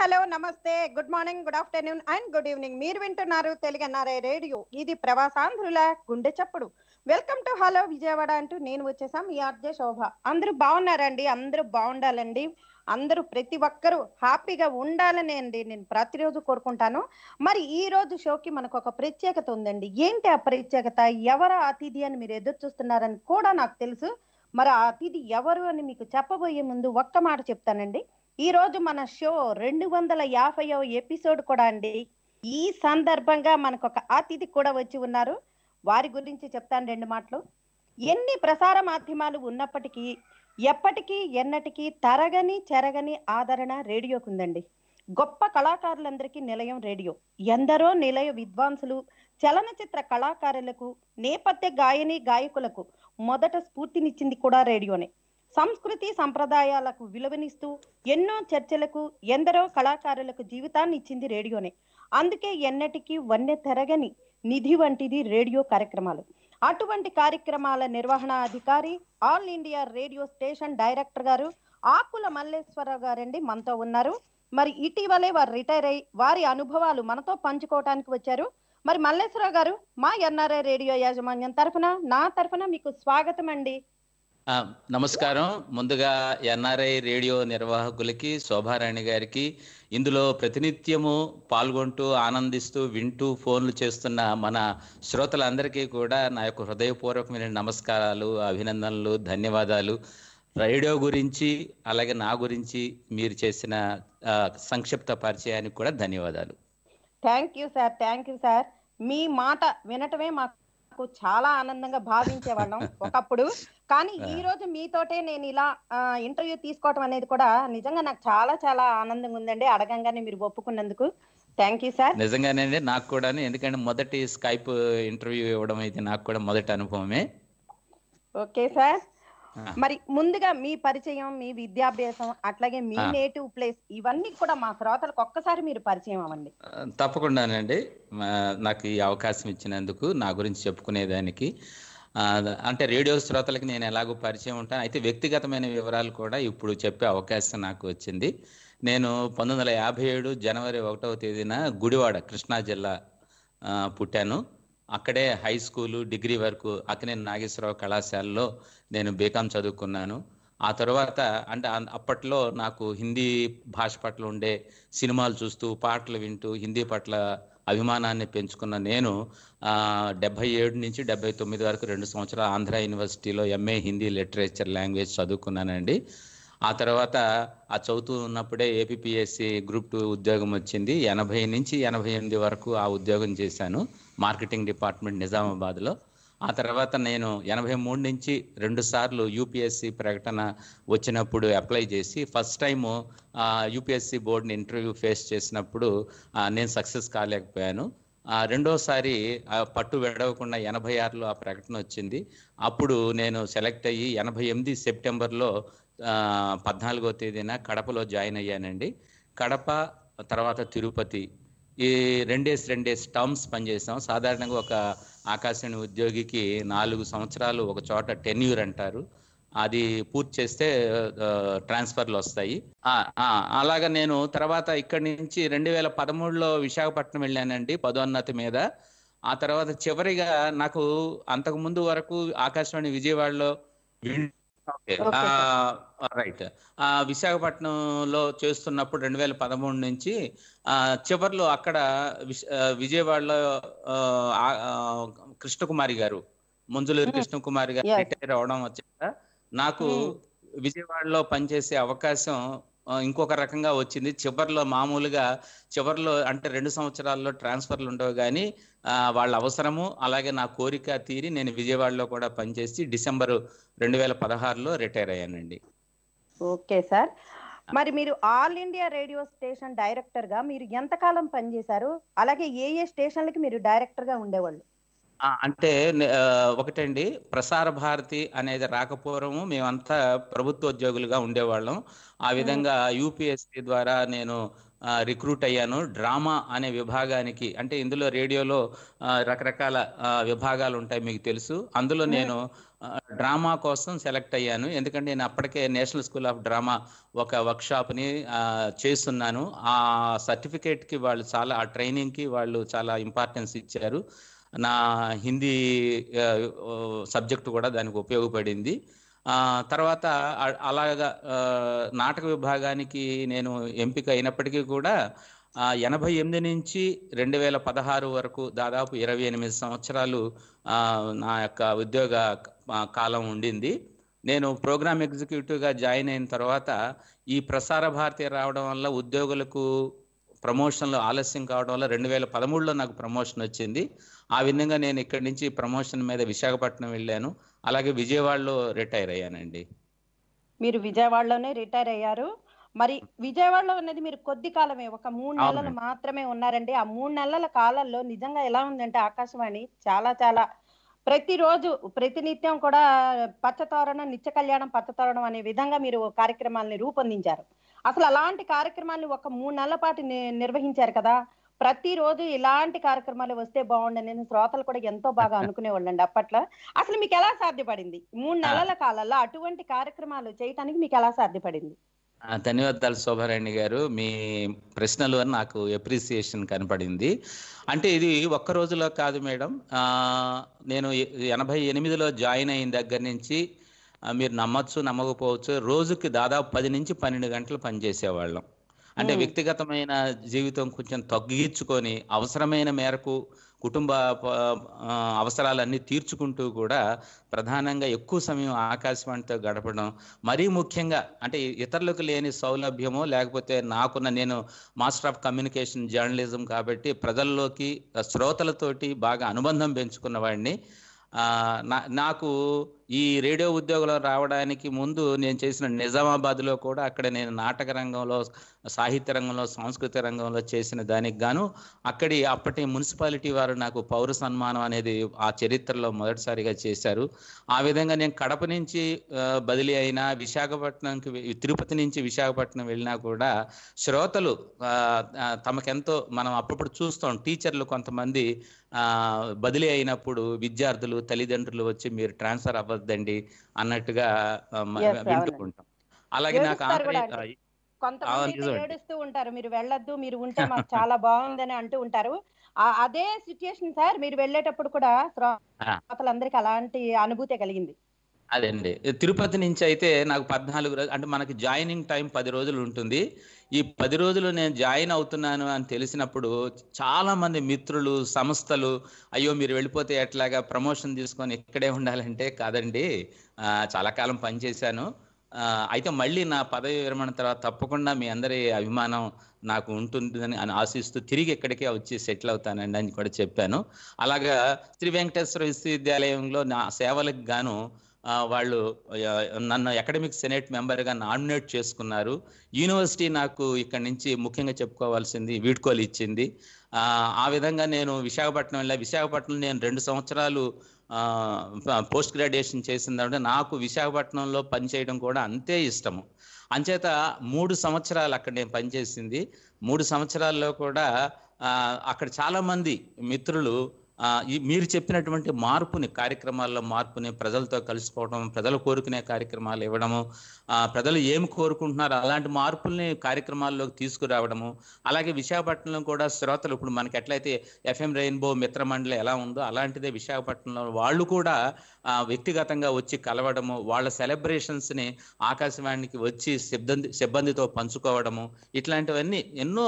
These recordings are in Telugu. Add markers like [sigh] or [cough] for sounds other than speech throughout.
హలో నమస్తే good morning good afternoon and good evening మీరు వింటున్నారు తెలుగన్నారే రేడియో ఇది ప్రవాసాంధ్రుల గుండె చప్పుడు వెల్కమ్ టు హలో విజయవాడ అంటూ నేను వచ్చేసాం మీ ఆర్జే శోభ అందరూ బాగున్నారండి అందరూ బాగుండాలండి అందరూ ప్రతి ఒక్కరూ హ్యాపీగా ఉండాలని అండి నేను ప్రతిరోజు కోరుకుంటాను మరి ఈ రోజు షోకి మనకు ఒక ప్రత్యేకత ఉందండి ఏంటి ఆ ప్రత్యేకత ఎవరు అతిథి అని మీరు ఎదురు చూస్తున్నారని కూడా నాకు తెలుసు మరి ఆ అతిథి ఎవరు అని మీకు చెప్పబోయే ముందు ఒక్క మాట చెప్తానండి ఈ రోజు మన షో రెండు వందల యాభైవ ఎపిసోడ్ కూడా అండి ఈ సందర్భంగా మనకు ఒక అతిథి కూడా వచ్చి ఉన్నారు వారి గురించి చెప్తాను రెండు మాటలు ఎన్ని ప్రసార మాధ్యమాలు ఉన్నప్పటికీ ఎప్పటికీ ఎన్నటికీ తరగని చెరగని ఆదరణ రేడియోకు ఉందండి గొప్ప కళాకారులందరికీ నిలయం రేడియో ఎందరో నిలయ విద్వాంసులు చలనచిత్ర కళాకారులకు నేపథ్య గాయని గాయకులకు మొదట స్ఫూర్తినిచ్చింది కూడా రేడియోనే సంస్కృతి సంప్రదాయాలకు విలువనిస్తూ ఎన్నో చర్చలకు ఎందరో కళాకారులకు జీవితాన్ని ఇచ్చింది రేడియోనే అందుకే ఎన్నటికీ వన్నె తెరగని నిధి వంటిది రేడియో కార్యక్రమాలు అటువంటి కార్యక్రమాల నిర్వహణ అధికారి All India Radio station director గారు ఆకుల మల్లేశ్వరరావు గారండి మనతో ఉన్నారు మరి ఇటీవలే వారు రిటైర్ అయ్యి వారి అనుభవాలు మనతో పంచుకోవటానికి వచ్చారు మరి మల్లేశ్వరరావు గారు మా ఎన్ఆర్ఐ రేడియో యాజమాన్యం తరఫున నా తరఫున మీకు స్వాగతం అండి నమస్కారం ముందుగా ఎన్ఆర్ఐ రేడియో నిర్వాహకులకి శోభారాణి గారికి ఇందులో ప్రతినిత్యము పాల్గొంటూ ఆనందిస్తూ వింటూ ఫోన్లు చేస్తున్న మన శ్రోతలందరికీ కూడా నా యొక్క హృదయపూర్వకమైన నమస్కారాలు అభినందనలు ధన్యవాదాలు రేడియో గురించి అలాగే నా గురించి మీరు చేసిన సంక్షిప్త పరిచయానికి కూడా ధన్యవాదాలు thank you sir thank you sir మీ మాట వినటమే మాకు నాకు చాలా ఆనందంగా భావించేవాళ్ళం [laughs] ఒకప్పుడు కానీ ఈ రోజు మీతోటే నేను ఇలా ఇంటర్వ్యూ తీసుకోవటం అనేది కూడా నిజంగా నాకు చాలా చాలా ఆనందంగా ఉందండి అడగంగానే మీరు ఒప్పుకున్నందుకు థ్యాంక్ యూ సార్ నిజంగానే నాకు కూడా ఎందుకంటే మొదటి స్కైప్ ఇంటర్వ్యూ ఇవ్వడం అయితే నాకు కూడా మొదటి అనుభవమే ఓకే సార్ మరి ముందుగా మీ పరిచయం మీ విద్యాభ్యాసం అట్లాగే మీ నేటివ్ ప్లేస్ ఇవన్నీ కూడా మా శ్రోతలకు ఒక్కసారి మీరు పరిచయం అవ్వండి తప్పకుండానండి నాకు ఈ అవకాశం ఇచ్చినందుకు నా గురించి చెప్పుకునేదానికి అంటే రేడియో శ్రోతలకు నేను ఎలాగో పరిచయం ఉంటాను అయితే వ్యక్తిగతమైన వివరాలు కూడా ఇప్పుడు చెప్పే అవకాశం నాకు వచ్చింది నేను పంతొమ్మిది వందల యాభై ఏడు జనవరి ఒకటవ తేదీన గుడివాడ కృష్ణా జిల్లా పుట్టాను అక్కడే హై స్కూలు డిగ్రీ వరకు అక్కనే నాగేశ్వరరావు కళాశాలలో నేను బీకామ్ చదువుకున్నాను ఆ తర్వాత అంటే అప్పట్లో నాకు హిందీ భాష పట్ల ఉండే సినిమాలు చూస్తూ పాటలు వింటూ హిందీ పట్ల అభిమానాన్ని పెంచుకున్న నేను డెబ్బై ఏడు నుంచి డెబ్బై తొమ్మిది వరకు రెండు సంవత్సరాలు ఆంధ్ర యూనివర్సిటీలో ఎంఏ హిందీ లిటరేచర్ లాంగ్వేజ్ చదువుకున్నానండి ఆ తర్వాత ఆ చదువుతూ ఉన్నప్పుడే ఏపీఎస్సి గ్రూప్ టూ ఉద్యోగం వచ్చింది ఎనభై నుంచి ఎనభై ఎనిమిది వరకు ఆ ఉద్యోగం చేశాను మార్కెటింగ్ డిపార్ట్మెంట్ నిజామాబాద్లో ఆ తర్వాత నేను ఎనభై మూడు నుంచి రెండు సార్లు యూపీఎస్సి ప్రకటన వచ్చినప్పుడు అప్లై చేసి ఫస్ట్ టైము యూపీఎస్సి బోర్డుని ఇంటర్వ్యూ ఫేస్ చేసినప్పుడు నేను సక్సెస్ కాలేకపోయాను రెండోసారి పట్టు విడవకుండా ఎనభై ఆరులో ఆ ప్రకటన వచ్చింది అప్పుడు నేను సెలెక్ట్ అయ్యి ఎనభై ఎనిమిది సెప్టెంబర్లో పద్నాలుగో తేదీన కడపలో జాయిన్ అయ్యానండి కడప తర్వాత తిరుపతి ఈ రెండేస్ రెండేస్ టర్మ్స్ పనిచేసాం సాధారణంగా ఒక ఆకాశవాణి ఉద్యోగికి నాలుగు సంవత్సరాలు ఒక చోట టెన్యూర్ అంటారు అది పూర్తి చేస్తే ట్రాన్స్ఫర్లు వస్తాయి అలాగా నేను తర్వాత ఇక్కడి నుంచి రెండు వేల పదమూడులో విశాఖపట్నం వెళ్ళానండి పదోన్నతి మీద ఆ తర్వాత చివరిగా నాకు అంతకు ముందు వరకు ఆకాశవాణి విజయవాడలో రైట్ విశాఖపట్నంలో చేస్తున్నప్పుడు రెండు వేల పదమూడు నుంచి చివరిలో అక్కడ విజయవాడలో కృష్ణకుమారి గారు మంజులూరి కృష్ణకుమారి గారు రిటైర్ అవడం వచ్చాక నాకు విజయవాడలో పనిచేసే అవకాశం ఇంకొక రకంగా వచ్చింది చివరిలో మామూలుగా చివరిలో అంటే రెండు సంవత్సరాల్లో ట్రాన్స్ఫర్లు ఉండవు కానీ వాళ్ళ అవసరము అలాగే నా కోరిక తీరి నేను విజయవాడలో కూడా పనిచేసి డిసెంబర్ రెండు వేల పదహారులో రిటైర్ అయ్యానండి ఓకే సార్ మరి మీరు All India Radio station director గా మీరు ఎంతకాలం పనిచేశారు అలాగే ఏ ఏ స్టేషన్లకి మీరు డైరెక్టర్ గా ఉండేవాళ్ళు అంటే ఒకటండి ప్రసార భారతి అనేది రాకపోవడము మేమంతా ప్రభుత్వ ఉద్యోగులుగా ఉండేవాళ్ళం ఆ విధంగా యూపీఎస్సీ ద్వారా నేను రిక్రూట్ అయ్యాను డ్రామా అనే విభాగానికి అంటే ఇందులో రేడియోలో రకరకాల విభాగాలు ఉంటాయి మీకు తెలుసు అందులో నేను డ్రామా కోసం సెలెక్ట్ అయ్యాను ఎందుకంటే నేను అప్పటికే నేషనల్ స్కూల్ ఆఫ్ డ్రామా ఒక వర్క్షాప్ని చేస్తున్నాను ఆ సర్టిఫికేట్కి వాళ్ళు చాలా ఆ ట్రైనింగ్కి వాళ్ళు చాలా ఇంపార్టెన్స్ ఇచ్చారు నా హిందీ సబ్జెక్టు కూడా దానికి ఉపయోగపడింది తర్వాత అలాగా నాటక విభాగానికి నేను ఎంపిక అయినప్పటికీ కూడా ఎనభై ఎనిమిది నుంచి రెండు వేల పదహారు వరకు దాదాపు ఇరవై ఎనిమిది సంవత్సరాలు నా యొక్క ఉద్యోగ కాలం ఉండింది నేను ప్రోగ్రామ్ ఎగ్జిక్యూటివ్గా జాయిన్ అయిన తర్వాత ఈ ప్రసార భారతి రావడం వల్ల ఉద్యోగులకు ప్రమోషన్లో ఆలస్యం కావడం వల్ల రెండు వేల పదమూడులో నాకు ప్రమోషన్ వచ్చింది ఆ విధంగా నేను ఇక్కడి నుంచి ప్రమోషన్ మీద విశాఖపట్నం వెళ్ళాను అలాగే విజయవాడలో రిటైర్ అయ్యానండి మీరు విజయవాడలోనే రిటైర్ అయ్యారు మరి విజయవాడలో ఉన్నది మీరు కొద్ది కాలమే ఒక మూడు నెలలు మాత్రమే ఉన్నారండి ఆ మూడు నెలల కాలంలో నిజంగా ఎలా ఉందంటే ఆకాశవాణి చాలా చాలా ప్రతిరోజు ప్రతినిత్యం కూడా పచ్చతోరణం నిత్య కళ్యాణం పచ్చతోరణం అనే విధంగా మీరు కార్యక్రమాలని రూపొందించారు అసలు అలాంటి కార్యక్రమాన్ని ఒక మూడు నెలల పాటు నిర్వహించారు కదా ప్రతిరోజు ఇలాంటి కార్యక్రమాలు వస్తే బాగుండని శ్రోతలు కూడా ఎంతో బాగా అనుకునేవాళ్ళండి అప్పట్లో అసలు మీకు ఎలా సాధ్యపడింది మూడు నెలల కాలంలో అటువంటి కార్యక్రమాలు చేయటానికి మీకు ఎలా సాధ్యపడింది ధన్యవాదాలు శోభారాణి గారు మీ అని నాకు ఎప్రిసియేషన్ కనపడింది అంటే ఇది ఒక్క రోజులో కాదు మేడం నేను ఎనభై ఎనిమిదిలో జాయిన్ అయిన దగ్గర నుంచి మీరు నమ్మచ్చు నమ్మకపోవచ్చు రోజుకి దాదాపు పది నుంచి పన్నెండు గంటలు పనిచేసేవాళ్ళం అంటే వ్యక్తిగతమైన జీవితం కొంచెం తగ్గించుకొని అవసరమైన మేరకు కుటుంబ అవసరాలన్నీ తీర్చుకుంటూ కూడా ప్రధానంగా ఎక్కువ సమయం ఆకాశవాణితో గడపడం మరీ ముఖ్యంగా అంటే ఇతరులకు లేని సౌలభ్యమో లేకపోతే నాకున్న నేను మాస్టర్ ఆఫ్ కమ్యూనికేషన్ జర్నలిజం కాబట్టి ప్రజల్లోకి శ్రోతలతోటి బాగా అనుబంధం పెంచుకున్న వాడిని నాకు ఈ రేడియో ఉద్యోగంలో రావడానికి ముందు నేను చేసిన నిజామాబాద్లో కూడా అక్కడ నేను నాటక రంగంలో సాహిత్య రంగంలో సాంస్కృతిక రంగంలో చేసిన దానికి గాను అక్కడి అప్పటి మున్సిపాలిటీ వారు నాకు పౌర సన్మానం అనేది ఆ చరిత్రలో మొదటిసారిగా చేశారు ఆ విధంగా నేను కడప నుంచి బదిలీ అయినా విశాఖపట్నంకి తిరుపతి నుంచి విశాఖపట్నం వెళ్ళినా కూడా శ్రోతలు తమకెంతో మనం అప్పుడప్పుడు చూస్తాం టీచర్లు కొంతమంది బదిలీ అయినప్పుడు విద్యార్థులు తల్లిదండ్రులు వచ్చి మీరు ట్రాన్స్ఫర్ అవ్వ అయిపోద్దండి అన్నట్టుగా వింటుకుంటాం అలాగే నాకు ఆంధ్ర ఏడుస్తూ ఉంటారు మీరు వెళ్ళొద్దు మీరు ఉంటే [laughs] మాకు చాలా బాగుందని అంటూ ఉంటారు అదే సిచ్యుయేషన్ సార్ మీరు వెళ్ళేటప్పుడు కూడా శ్రోతలందరికి అలాంటి అనుభూతి కలిగింది అదే అండి తిరుపతి నుంచి అయితే నాకు పద్నాలుగు రోజులు అంటే మనకి జాయినింగ్ టైం పది రోజులు ఉంటుంది ఈ పది రోజులు నేను జాయిన్ అవుతున్నాను అని తెలిసినప్పుడు చాలామంది మిత్రులు సంస్థలు అయ్యో మీరు వెళ్ళిపోతే ఎట్లాగా ప్రమోషన్ తీసుకొని ఇక్కడే ఉండాలంటే కాదండి చాలా కాలం పనిచేశాను అయితే మళ్ళీ నా పదవి విరమణ తర్వాత తప్పకుండా మీ అందరి అభిమానం నాకు ఉంటుందని అని ఆశిస్తూ తిరిగి ఎక్కడికే వచ్చి సెటిల్ అవుతానండి అని కూడా చెప్పాను అలాగా శ్రీ వెంకటేశ్వర విశ్వవిద్యాలయంలో నా సేవలకు గాను వాళ్ళు నన్ను అకాడమిక్ సెనేట్ మెంబర్గా నామినేట్ చేసుకున్నారు యూనివర్సిటీ నాకు ఇక్కడ నుంచి ముఖ్యంగా చెప్పుకోవాల్సింది వీడ్కోలు ఇచ్చింది ఆ విధంగా నేను విశాఖపట్నం వెళ్ళా విశాఖపట్నం నేను రెండు సంవత్సరాలు పోస్ట్ గ్రాడ్యుయేషన్ చేసిందంటే నాకు విశాఖపట్నంలో పనిచేయడం కూడా అంతే ఇష్టము అంచేత మూడు సంవత్సరాలు అక్కడ నేను పనిచేసింది మూడు సంవత్సరాల్లో కూడా అక్కడ చాలామంది మిత్రులు మీరు చెప్పినటువంటి మార్పుని కార్యక్రమాల్లో మార్పుని ప్రజలతో కలుసుకోవడం ప్రజలు కోరుకునే కార్యక్రమాలు ఇవ్వడము ప్రజలు ఏమి కోరుకుంటున్నారు అలాంటి మార్పుల్ని కార్యక్రమాల్లోకి తీసుకురావడము అలాగే విశాఖపట్నంలో కూడా శ్రోతలు ఇప్పుడు మనకి ఎట్లయితే ఎఫ్ఎం రెయిన్బో మిత్రమండలి ఎలా ఉందో అలాంటిదే విశాఖపట్నంలో వాళ్ళు కూడా వ్యక్తిగతంగా వచ్చి కలవడము వాళ్ళ సెలబ్రేషన్స్ని ఆకాశవాణికి వచ్చి సిబ్బంది సిబ్బందితో పంచుకోవడము ఇట్లాంటివన్నీ ఎన్నో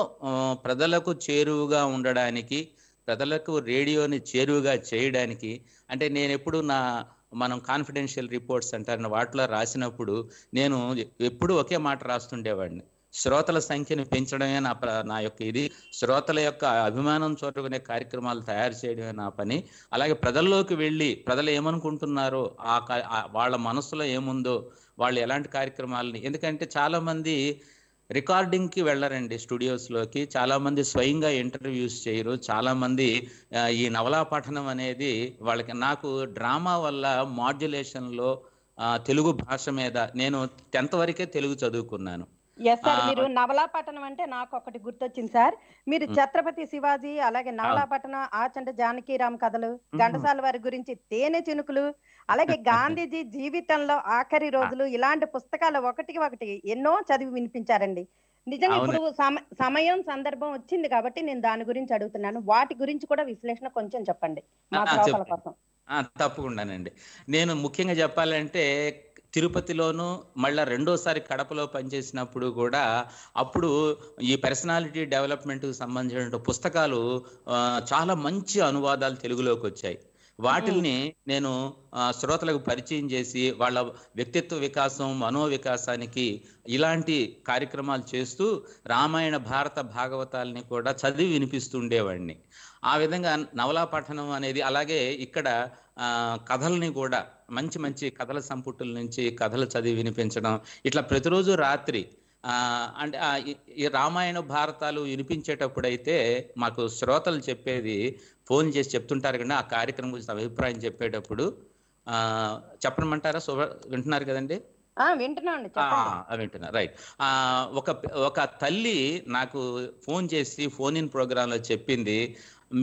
ప్రజలకు చేరువుగా ఉండడానికి ప్రజలకు రేడియోని చేరువుగా చేయడానికి అంటే నేను ఎప్పుడు నా మనం కాన్ఫిడెన్షియల్ రిపోర్ట్స్ అంటారని వాటిలో రాసినప్పుడు నేను ఎప్పుడు ఒకే మాట రాస్తుండేవాడిని శ్రోతల సంఖ్యను పెంచడమే నా నా యొక్క ఇది శ్రోతల యొక్క అభిమానం చోటుకునే కార్యక్రమాలు తయారు చేయడమే నా పని అలాగే ప్రజల్లోకి వెళ్ళి ప్రజలు ఏమనుకుంటున్నారో ఆ వాళ్ళ మనసులో ఏముందో వాళ్ళు ఎలాంటి కార్యక్రమాలని ఎందుకంటే చాలామంది రికార్డింగ్కి వెళ్ళరండి స్టూడియోస్లోకి చాలామంది స్వయంగా ఇంటర్వ్యూస్ చేయరు చాలామంది ఈ నవలా పఠనం అనేది వాళ్ళకి నాకు డ్రామా వల్ల మాడ్యులేషన్లో తెలుగు భాష మీద నేను టెన్త్ వరకే తెలుగు చదువుకున్నాను ఎస్ సార్ మీరు నవలాపట్టణం అంటే నాకు ఒకటి గుర్తొచ్చింది సార్ మీరు ఛత్రపతి శివాజీ అలాగే నవలాపట్టణం ఆచంట జానకీరామ్ కథలు ఘంటసాల వారి గురించి తేనె చినుకులు అలాగే [laughs] గాంధీజీ జీవితంలో ఆఖరి రోజులు ఇలాంటి పుస్తకాలు ఒకటికి ఒకటి ఎన్నో చదివి వినిపించారండి నిజంగా ఇప్పుడు సమయం సందర్భం వచ్చింది కాబట్టి నేను దాని గురించి అడుగుతున్నాను వాటి గురించి కూడా విశ్లేషణ కొంచెం చెప్పండి మా కోసం తప్పకుండానండి నేను ముఖ్యంగా చెప్పాలంటే తిరుపతిలోనూ మళ్ళీ రెండోసారి కడపలో పనిచేసినప్పుడు కూడా అప్పుడు ఈ పర్సనాలిటీ డెవలప్మెంట్కి సంబంధించిన పుస్తకాలు చాలా మంచి అనువాదాలు తెలుగులోకి వచ్చాయి వాటిల్ని నేను శ్రోతలకు పరిచయం చేసి వాళ్ళ వ్యక్తిత్వ వికాసం మనో వికాసానికి ఇలాంటి కార్యక్రమాలు చేస్తూ రామాయణ భారత భాగవతాలని కూడా చదివి వినిపిస్తుండేవాడిని ఆ విధంగా నవలా పఠనం అనేది అలాగే ఇక్కడ కథల్ని కూడా మంచి మంచి కథల సంపుటుల నుంచి కథలు చదివి వినిపించడం ఇట్లా ప్రతిరోజు రాత్రి అంటే ఈ రామాయణ భారతాలు వినిపించేటప్పుడైతే మాకు శ్రోతలు చెప్పేది ఫోన్ చేసి చెప్తుంటారు కదా ఆ కార్యక్రమం గురించి అభిప్రాయం చెప్పేటప్పుడు చెప్పమంటారా శుభ వింటున్నారు కదండి వింటున్నా రైట్ ఒక ఒక తల్లి నాకు ఫోన్ చేసి ఫోన్ ఇన్ ప్రోగ్రాంలో చెప్పింది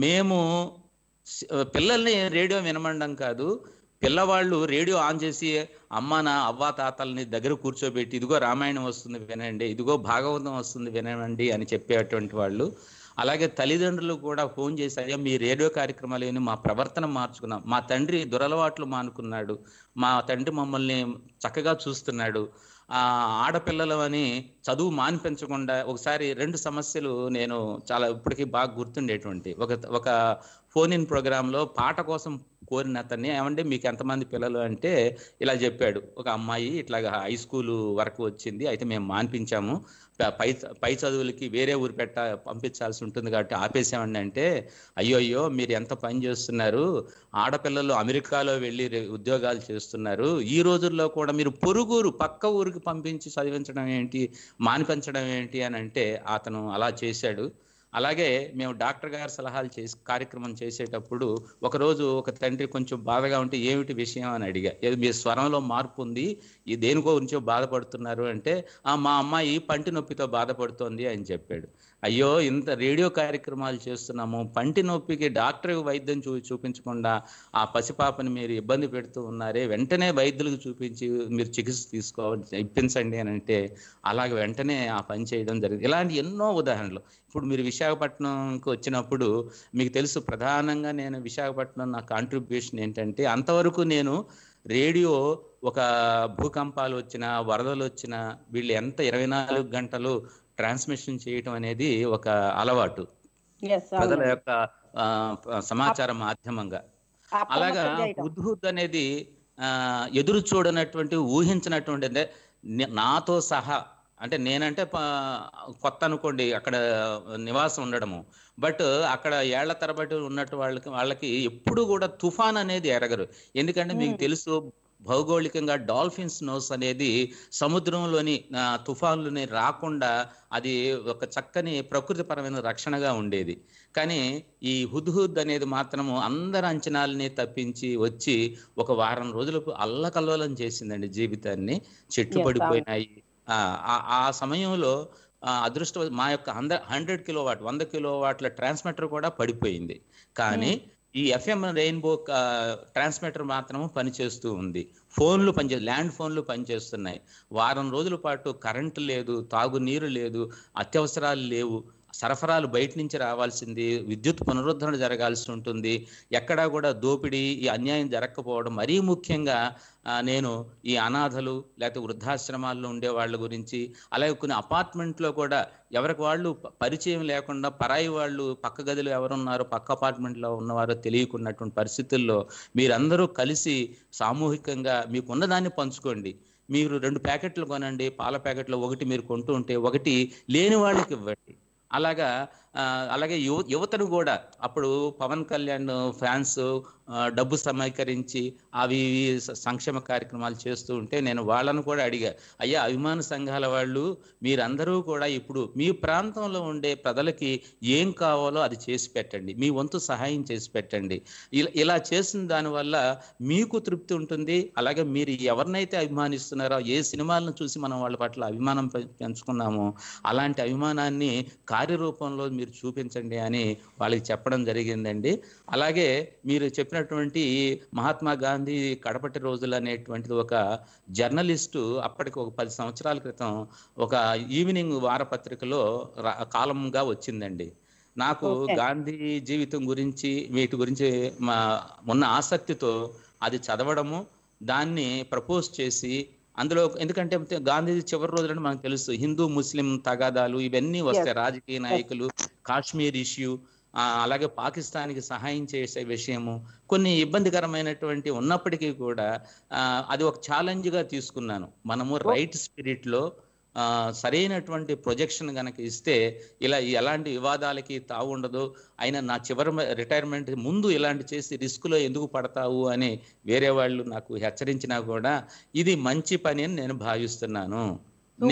మేము పిల్లల్ని రేడియో వినమండం కాదు పిల్లవాళ్ళు రేడియో ఆన్ చేసి అమ్మ నా అవ్వ తాతల్ని దగ్గర కూర్చోబెట్టి ఇదిగో రామాయణం వస్తుంది వినండి ఇదిగో భాగవతం వస్తుంది వినండి అని చెప్పేటువంటి వాళ్ళు అలాగే తల్లిదండ్రులు కూడా ఫోన్ చేసి అయ్యా మీ రేడియో కార్యక్రమాలు ఏమి మా ప్రవర్తన మార్చుకున్నాం మా తండ్రి దురలవాట్లు మానుకున్నాడు మా తండ్రి మమ్మల్ని చక్కగా చూస్తున్నాడు ఆడపిల్లలు అని చదువు మానిపించకుండా ఒకసారి రెండు సమస్యలు నేను చాలా ఇప్పటికీ బాగా గుర్తుండేటువంటి ఒక ఒక ఫోన్ ఇన్ ప్రోగ్రాంలో పాట కోసం కోరిన అతన్ని ఏమంటే మీకు ఎంతమంది పిల్లలు అంటే ఇలా చెప్పాడు ఒక అమ్మాయి ఇట్లాగా హై స్కూల్ వరకు వచ్చింది అయితే మేము మాన్పించాము పై పై చదువులకి వేరే ఊరు పెట్ట పంపించాల్సి ఉంటుంది కాబట్టి ఆపేసామండి అంటే అయ్యో అయ్యో మీరు ఎంత పని చేస్తున్నారు ఆడపిల్లలు అమెరికాలో వెళ్ళి ఉద్యోగాలు చేస్తున్నారు ఈ రోజుల్లో కూడా మీరు పొరుగురు పక్క ఊరికి పంపించి చదివించడం ఏంటి మానిపించడం ఏంటి అని అంటే అతను అలా చేశాడు అలాగే మేము డాక్టర్ గారి సలహాలు చేసి కార్యక్రమం చేసేటప్పుడు ఒకరోజు ఒక తండ్రి కొంచెం బాధగా ఉంటే ఏమిటి విషయం అని అడిగా ఏదో మీ స్వరంలో మార్పు ఉంది ఈ దేనికో గురించో బాధపడుతున్నారు అంటే ఆ మా అమ్మాయి పంటి నొప్పితో బాధపడుతోంది అని చెప్పాడు అయ్యో ఇంత రేడియో కార్యక్రమాలు చేస్తున్నాము పంటి నొప్పికి డాక్టర్ వైద్యం చూ చూపించకుండా ఆ పసిపాపని మీరు ఇబ్బంది పెడుతూ ఉన్నారే వెంటనే వైద్యులకు చూపించి మీరు చికిత్స తీసుకోవాలి ఇప్పించండి అని అంటే అలాగే వెంటనే ఆ పని చేయడం జరిగింది ఇలాంటి ఎన్నో ఉదాహరణలు ఇప్పుడు మీరు విశాఖపట్నంకి వచ్చినప్పుడు మీకు తెలుసు ప్రధానంగా నేను విశాఖపట్నం నా కాంట్రిబ్యూషన్ ఏంటంటే అంతవరకు నేను రేడియో ఒక భూకంపాలు వచ్చినా వరదలు వచ్చినా వీళ్ళు ఎంత ఇరవై నాలుగు గంటలు ట్రాన్స్మిషన్ చేయటం అనేది ఒక అలవాటు ప్రజల యొక్క సమాచార మాధ్యమంగా అలాగా ఉద్హుద్ అనేది ఎదురు చూడనటువంటి ఊహించినటువంటి నాతో సహా అంటే నేనంటే కొత్త అనుకోండి అక్కడ నివాసం ఉండడము బట్ అక్కడ ఏళ్ల తరబడి ఉన్నట్టు వాళ్ళకి వాళ్ళకి ఎప్పుడు కూడా తుఫాన్ అనేది ఎరగరు ఎందుకంటే మీకు తెలుసు భౌగోళికంగా డాల్ఫిన్స్ నోస్ అనేది సముద్రంలోని తుఫాన్లని రాకుండా అది ఒక చక్కని ప్రకృతిపరమైన రక్షణగా ఉండేది కానీ ఈ హుద్హుద్ అనేది మాత్రము అందరి అంచనాలని తప్పించి వచ్చి ఒక వారం రోజులకు అల్లకల్లోలం చేసిందండి జీవితాన్ని చెట్లు పడిపోయినాయి ఆ సమయంలో అదృష్ట మా యొక్క హండ్రెడ్ కిలో వాట్ వంద కిలో వాట్ల ట్రాన్స్మిటర్ కూడా పడిపోయింది కానీ ఈ ఎఫ్ఎం రెయిన్బో ట్రాన్స్మిటర్ మాత్రం పనిచేస్తూ ఉంది ఫోన్లు పనిచే ల్యాండ్ ఫోన్లు పనిచేస్తున్నాయి వారం రోజుల పాటు కరెంటు లేదు తాగునీరు లేదు అత్యవసరాలు లేవు సరఫరాలు బయట నుంచి రావాల్సింది విద్యుత్ పునరుద్ధరణ జరగాల్సి ఉంటుంది ఎక్కడా కూడా దోపిడీ ఈ అన్యాయం జరగకపోవడం మరీ ముఖ్యంగా నేను ఈ అనాథలు లేకపోతే వృద్ధాశ్రమాల్లో ఉండే వాళ్ళ గురించి అలాగే కొన్ని అపార్ట్మెంట్లో కూడా ఎవరికి వాళ్ళు పరిచయం లేకుండా పరాయి వాళ్ళు పక్క గదిలో ఎవరున్నారో పక్క అపార్ట్మెంట్లో ఉన్నవారో తెలియకున్నటువంటి పరిస్థితుల్లో మీరందరూ కలిసి సామూహికంగా మీకున్న దాన్ని పంచుకోండి మీరు రెండు ప్యాకెట్లు కొనండి పాల ప్యాకెట్లు ఒకటి మీరు కొంటూ ఉంటే ఒకటి లేని వాళ్ళకి ఇవ్వండి అలాగా అలాగే యువ యువతను కూడా అప్పుడు పవన్ కళ్యాణ్ ఫ్యాన్స్ డబ్బు సమీకరించి అవి సంక్షేమ కార్యక్రమాలు చేస్తూ ఉంటే నేను వాళ్ళను కూడా అడిగా అయ్యా అభిమాన సంఘాల వాళ్ళు మీరందరూ కూడా ఇప్పుడు మీ ప్రాంతంలో ఉండే ప్రజలకి ఏం కావాలో అది చేసి పెట్టండి మీ వంతు సహాయం చేసి పెట్టండి ఇలా చేసిన దానివల్ల మీకు తృప్తి ఉంటుంది అలాగే మీరు ఎవరినైతే అభిమానిస్తున్నారో ఏ సినిమాలను చూసి మనం వాళ్ళ పట్ల అభిమానం పెంచుకున్నామో అలాంటి అభిమానాన్ని కార్యరూపంలో మీరు మీరు చూపించండి అని వాళ్ళకి చెప్పడం జరిగిందండి అలాగే మీరు చెప్పినటువంటి మహాత్మా గాంధీ కడపటి రోజులు అనేటువంటిది ఒక జర్నలిస్టు అప్పటికి ఒక పది సంవత్సరాల క్రితం ఒక ఈవినింగ్ వారపత్రికలో కాలంగా వచ్చిందండి నాకు గాంధీ జీవితం గురించి వీటి గురించి మా ఉన్న ఆసక్తితో అది చదవడము దాన్ని ప్రపోజ్ చేసి అందులో ఎందుకంటే గాంధీజీ చివరి రోజులని మనకు తెలుసు హిందూ ముస్లిం తగాదాలు ఇవన్నీ వస్తాయి రాజకీయ నాయకులు కాశ్మీర్ ఇష్యూ అలాగే పాకిస్తాన్కి సహాయం చేసే విషయము కొన్ని ఇబ్బందికరమైనటువంటి ఉన్నప్పటికీ కూడా అది ఒక ఛాలెంజ్గా తీసుకున్నాను మనము రైట్ స్పిరిట్లో లో సరైనటువంటి ప్రొజెక్షన్ కనుక ఇస్తే ఇలా ఎలాంటి వివాదాలకి తావు ఉండదు అయినా నా చివరి రిటైర్మెంట్ ముందు ఇలాంటి చేసి రిస్క్లో ఎందుకు పడతావు అని వేరే వాళ్ళు నాకు హెచ్చరించినా కూడా ఇది మంచి పని అని నేను భావిస్తున్నాను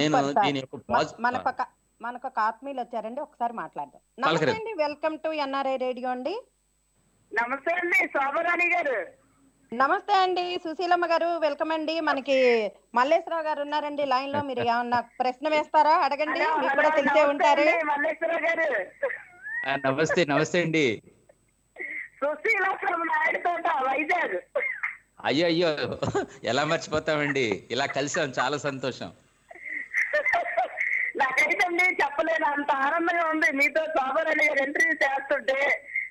నేను దీని యొక్క మనకు ఒక ఆత్మీయులు వచ్చారండి ఒకసారి మాట్లాడదాం వెల్కమ్ టు ఎన్ఆర్ఐ రేడియో అండి నమస్తే అండి శోభరాణి గారు నమస్తే అండి సుశీలమ్మ గారు వెల్కమ్ అండి మనకి మల్లేశ్వరరావు గారు ఉన్నారండి లైన్ లో మీరు ఏమన్నా ప్రశ్న వేస్తారా అడగండి మీకు కూడా తెలిసే ఉంటారు నమస్తే నమస్తే అండి అయ్యో అయ్యో ఎలా మర్చిపోతామండి ఇలా కలిసాం చాలా సంతోషం నాకైతే చెప్పలేదు అంత ఆనందంగా ఉంది మీతో సోమరణ ఎంట్రీ చేస్తుంటే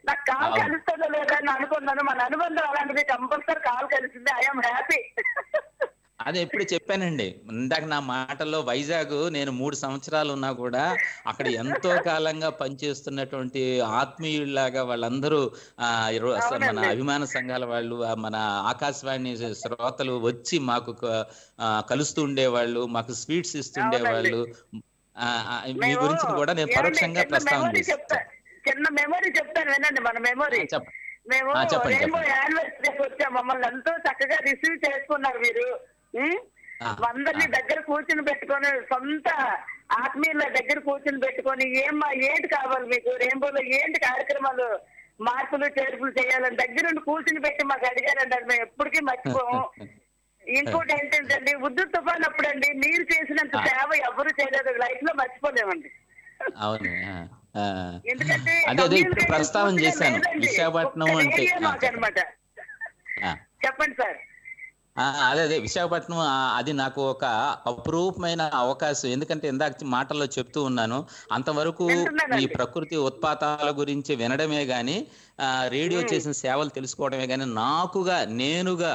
నాకు కాల్ కలుస్తుందో లేదా అని అనుకున్నాను మన అనుబంధం అలాంటిది కంపల్సరీ కాల్ కలిసింది ఐఎమ్ హ్యాపీ అదే ఎప్పుడు చెప్పానండి ఇందాక నా మాటల్లో వైజాగ్ నేను మూడు సంవత్సరాలు ఉన్నా కూడా అక్కడ ఎంతో కాలంగా పనిచేస్తున్నటువంటి ఆత్మీయుల్లాగా వాళ్ళందరూ మన అభిమాన సంఘాల వాళ్ళు మన ఆకాశవాణి శ్రోతలు వచ్చి మాకు కలుస్తూ ఉండేవాళ్ళు మాకు స్వీట్స్ ఇస్తుండేవాళ్ళు మీ గురించి కూడా నేను పరోక్షంగా ప్రస్తావన చేస్తాను చిన్న మెమరీ చెప్తాను వినండి మన మెమరీ మేము రెయిన్బో యానివర్సరీ వచ్చాము మమ్మల్ని ఎంతో చక్కగా రిసీవ్ చేసుకున్నారు మీరు అందరినీ దగ్గర కూర్చుని పెట్టుకొని సొంత ఆత్మీయుల దగ్గర కూర్చుని పెట్టుకొని ఏమ్మా ఏంటి కావాలి మీకు రెయిన్బోలో ఏంటి కార్యక్రమాలు మార్పులు చేర్పులు చేయాలని దగ్గరుండి కూర్చుని పెట్టి మాకు అడిగారండి అది మేము ఎప్పటికీ మర్చిపోము [laughs] ఇంకోటి ఏంటంటే ఉద్దు తుఫాన్ అప్పుడండి మీరు చేసినంత సేవ ఎవరు చేయలేదు లైఫ్ లో మర్చిపోలేమండి అదే అదే ఇప్పుడు ప్రస్తావన చేశాను విశాఖపట్నం అంటే చెప్పండి సార్ అదే అదే విశాఖపట్నం అది నాకు ఒక అపురూపమైన అవకాశం ఎందుకంటే ఇందాక మాటల్లో చెప్తూ ఉన్నాను అంతవరకు ఈ ప్రకృతి ఉత్పాతాల గురించి వినడమే కానీ రేడియో చేసిన సేవలు తెలుసుకోవడమే కానీ నాకుగా నేనుగా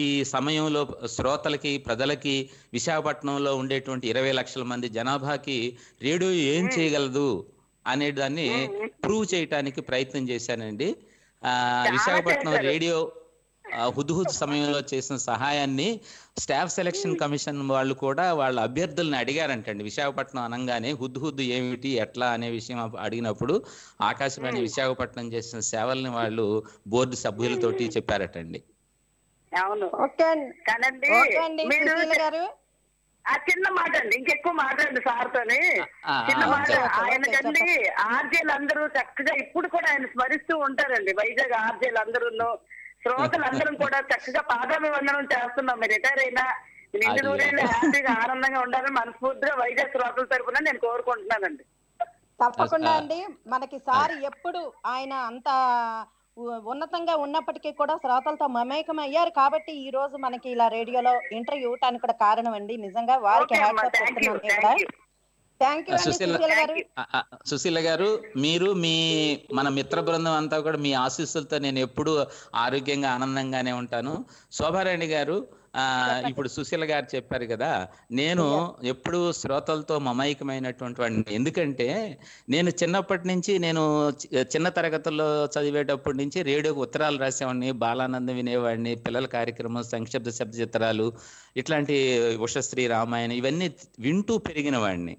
ఈ సమయంలో శ్రోతలకి ప్రజలకి విశాఖపట్నంలో ఉండేటువంటి ఇరవై లక్షల మంది జనాభాకి రేడియో ఏం చేయగలదు అనే దాన్ని ప్రూవ్ చేయటానికి ప్రయత్నం చేశానండి విశాఖపట్నం రేడియో హుద్హుద్ సమయంలో చేసిన సహాయాన్ని స్టాఫ్ సెలక్షన్ కమిషన్ వాళ్ళు కూడా వాళ్ళ అభ్యర్థులను అడిగారంటండి విశాఖపట్నం అనగానే హుద్హుద్ ఏమిటి ఎట్లా అనే విషయం అడిగినప్పుడు ఆకాశవాణి విశాఖపట్నం చేసిన సేవల్ని వాళ్ళు బోర్డు సభ్యులతోటి చెప్పారటండి అవును కానండి మీరు ఆ చిన్న మాట అండి ఇంకెక్కువ మాట్లాడండి సార్తోని చిన్న మాట ఆయనకండి ఆర్జేలు అందరూ చక్కగా ఇప్పుడు కూడా ఆయన స్మరిస్తూ ఉంటారండి వైజాగ్ ఆర్జేలు అందరూ శ్రోతలందరం కూడా చక్కగా వందనం చేస్తున్నాం మీరు రిటైర్ అయినా నిన్ను నూరేళ్ళు హ్యాపీగా ఆనందంగా ఉండాలని మనస్ఫూర్తిగా వైజాగ్ శ్రోతల తరఫున నేను కోరుకుంటున్నానండి తప్పకుండా అండి మనకి సార్ ఎప్పుడు ఆయన అంత ఉన్నతంగా ఉన్నప్పటికీ కూడా శ్రోతలతో మమేకం అయ్యారు కాబట్టి ఈ రోజు మనకి ఇలా రేడియోలో ఇంటర్వ్యూ ఇవ్వటానికి కూడా కారణం అండి నిజంగా వారికి సుశీల గారు మీరు మీ మన మిత్ర బృందం అంతా కూడా మీ ఆశీస్సులతో నేను ఎప్పుడూ ఆరోగ్యంగా ఆనందంగానే ఉంటాను శోభారాణి గారు ఇప్పుడు సుశీల గారు చెప్పారు కదా నేను ఎప్పుడు శ్రోతలతో మమైకమైనటువంటి వాడిని ఎందుకంటే నేను చిన్నప్పటి నుంచి నేను చిన్న తరగతుల్లో చదివేటప్పటి నుంచి రేడియోకి ఉత్తరాలు రాసేవాడిని బాలానందం వినేవాడిని పిల్లల కార్యక్రమం సంక్షిప్త శబ్ద చిత్రాలు ఇట్లాంటి ఉషశ్రీ రామాయణం ఇవన్నీ వింటూ పెరిగిన వాడిని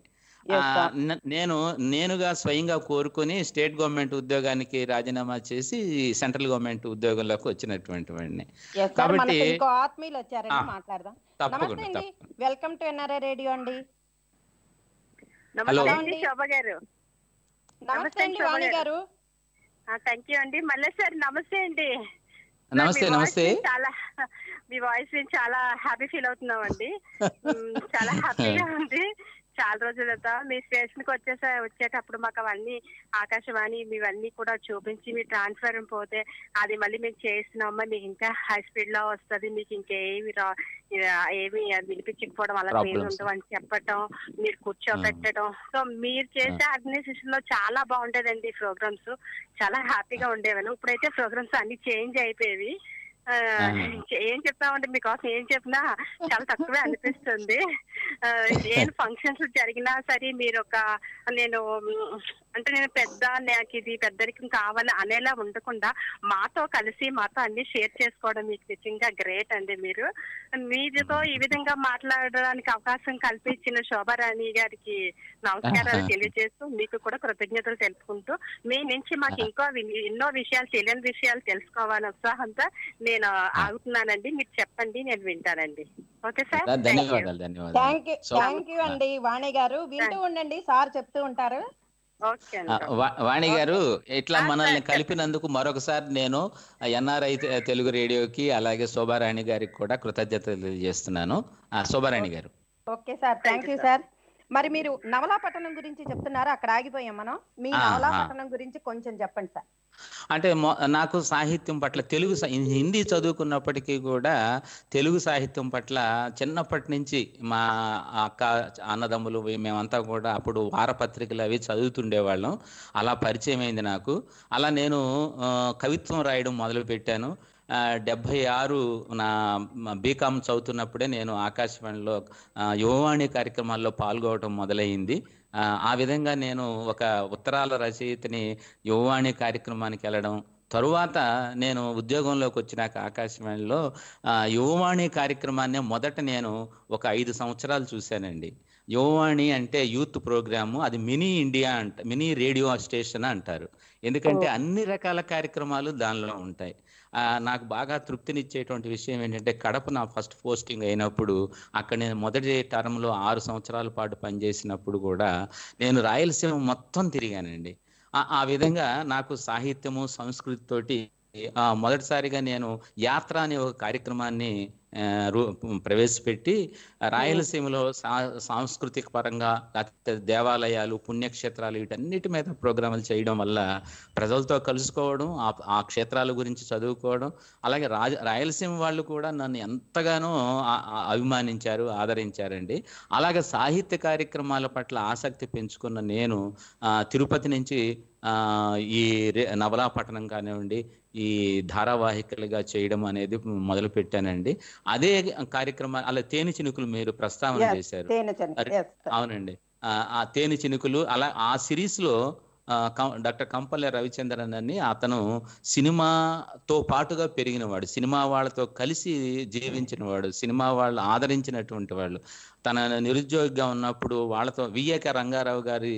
నేను నేనుగా స్వయంగా కోరుకుని స్టేట్ గవర్నమెంట్ ఉద్యోగానికి రాజీనామా చేసి సెంట్రల్ గవర్నమెంట్ ఉద్యోగంలోకి వచ్చినటువంటి వాడిని కాబట్టి వచ్చారండి మాట్లాడదాం తప్పకుండా వెల్కమ్ టు ఎన్ఆర్ఐ రేడియో అండి హలో నమస్తే అండి వాణి గారు థ్యాంక్ యూ అండి మళ్ళీ సార్ నమస్తే అండి నమస్తే నమస్తే చాలా మీ వాయిస్ చాలా హ్యాపీ ఫీల్ అవుతున్నాం అండి చాలా హ్యాపీగా ఉంది చాలా రోజుల తర్వాత మీ స్టేషన్ కి వచ్చేసా వచ్చేటప్పుడు మాకు అవన్నీ ఆకాశవాణి ఇవన్నీ కూడా చూపించి మీ ట్రాన్స్ఫర్ పోతే అది మళ్ళీ మేము చేస్తున్నామా మీకు ఇంకా హై స్పీడ్ లో వస్తుంది మీకు ఇంకేమి ఏమి వినిపించకపోవడం అలా పేరు ఉండవు అని చెప్పటం మీరు కూర్చోబెట్టడం hmm. సో మీరు చేసే hmm. అడ్మినిస్ట్రేషన్ లో చాలా బాగుండేదండి ప్రోగ్రామ్స్ చాలా హ్యాపీగా ఉండేవాళ్ళు ఇప్పుడైతే ప్రోగ్రామ్స్ అన్ని చేంజ్ అయిపోయేవి ఏం చెప్తామంటే మీకోసం ఏం చెప్పినా చాలా తక్కువే అనిపిస్తుంది ఏం ఫంక్షన్స్ జరిగినా సరే మీరు ఒక నేను అంటే నేను పెద్ద నాకు ఇది పెద్దరికి కావాలి అనేలా ఉండకుండా మాతో కలిసి మాతో అన్ని షేర్ చేసుకోవడం మీకు నిజంగా గ్రేట్ అండి మీరు మీతో ఈ విధంగా మాట్లాడడానికి అవకాశం కల్పించిన శోభారాణి గారికి నమస్కారాలు తెలియజేస్తూ మీకు కూడా కృతజ్ఞతలు తెలుపుకుంటూ మీ నుంచి మాకు ఇంకో ఎన్నో విషయాలు తెలియని విషయాలు తెలుసుకోవాలని ఉత్సాహంతో నేను ఆగుతున్నానండి మీరు చెప్పండి నేను వింటానండి ఓకే సార్ ధన్యవాదాలు థ్యాంక్ యూ అండి వాణి గారు వింటూ ఉండండి సార్ చెప్తూ ఉంటారు వాణి గారు ఇట్లా మనల్ని కలిపినందుకు మరొకసారి నేను ఎన్ఆర్ఐ తెలుగు రేడియోకి అలాగే శోభారాణి గారికి కూడా కృతజ్ఞతలు తెలియజేస్తున్నాను శోభారాణి గారు okay sir thank you sir మరి మీరు నవలాపట్టణం గురించి చెప్తున్నారు అక్కడ ఆగిపోయాం మనం మీ నవలాపట్టణం గురించి కొంచెం చెప్పండి సార్ అంటే నాకు సాహిత్యం పట్ల తెలుగు హిందీ చదువుకున్నప్పటికీ కూడా తెలుగు సాహిత్యం పట్ల చిన్నప్పటి నుంచి మా అక్క అన్నదమ్ములు మేమంతా కూడా అప్పుడు వారపత్రికలు అవి చదువుతుండేవాళ్ళం అలా పరిచయం అయింది నాకు అలా నేను కవిత్వం రాయడం మొదలుపెట్టాను డెబ్భై ఆరు నా బీకామ్ చదువుతున్నప్పుడే నేను ఆకాశవాణిలో యువవాణి కార్యక్రమాల్లో పాల్గొనడం మొదలైంది ఆ విధంగా నేను ఒక ఉత్తరాల రచయితని యువవాణి కార్యక్రమానికి వెళ్ళడం తరువాత నేను ఉద్యోగంలోకి వచ్చినాక ఆకాశవాణిలో యువవాణి కార్యక్రమాన్ని మొదట నేను ఒక ఐదు సంవత్సరాలు చూశానండి యువవాణి అంటే యూత్ ప్రోగ్రాము అది మినీ ఇండియా అంట మినీ రేడియో స్టేషన్ అంటారు ఎందుకంటే అన్ని రకాల కార్యక్రమాలు దానిలో ఉంటాయి నాకు బాగా తృప్తినిచ్చేటువంటి విషయం ఏంటంటే కడప నా ఫస్ట్ పోస్టింగ్ అయినప్పుడు అక్కడ నేను మొదటి టర్మ్లో ఆరు సంవత్సరాల పాటు పనిచేసినప్పుడు కూడా నేను రాయలసీమ మొత్తం తిరిగానండి ఆ విధంగా నాకు సాహిత్యము సంస్కృతితోటి మొదటిసారిగా నేను యాత్ర అనే ఒక కార్యక్రమాన్ని ప్రవేశపెట్టి రాయలసీమలో సాంస్కృతిక పరంగా దేవాలయాలు పుణ్యక్షేత్రాలు వీటన్నిటి మీద ప్రోగ్రాములు చేయడం వల్ల ప్రజలతో కలుసుకోవడం ఆ క్షేత్రాల గురించి చదువుకోవడం అలాగే రాజ రాయలసీమ వాళ్ళు కూడా నన్ను ఎంతగానో అభిమానించారు ఆదరించారండి అలాగే సాహిత్య కార్యక్రమాల పట్ల ఆసక్తి పెంచుకున్న నేను తిరుపతి నుంచి ఈ నవలా పఠనం కానివ్వండి ఈ ధారావాహికలుగా చేయడం అనేది మొదలు పెట్టానండి అదే కార్యక్రమాలు అలా తేనె చినుకులు మీరు ప్రస్తావన చేశారు అవునండి ఆ తేనె చినుకులు అలా ఆ సిరీస్ లో డాక్టర్ కంపల్లె రవిచంద్రన్ అని అతను సినిమాతో పాటుగా పెరిగినవాడు సినిమా వాళ్ళతో కలిసి జీవించిన వాడు సినిమా వాళ్ళు ఆదరించినటువంటి వాళ్ళు తన నిరుద్యోగిగా ఉన్నప్పుడు వాళ్ళతో విఏక రంగారావు గారి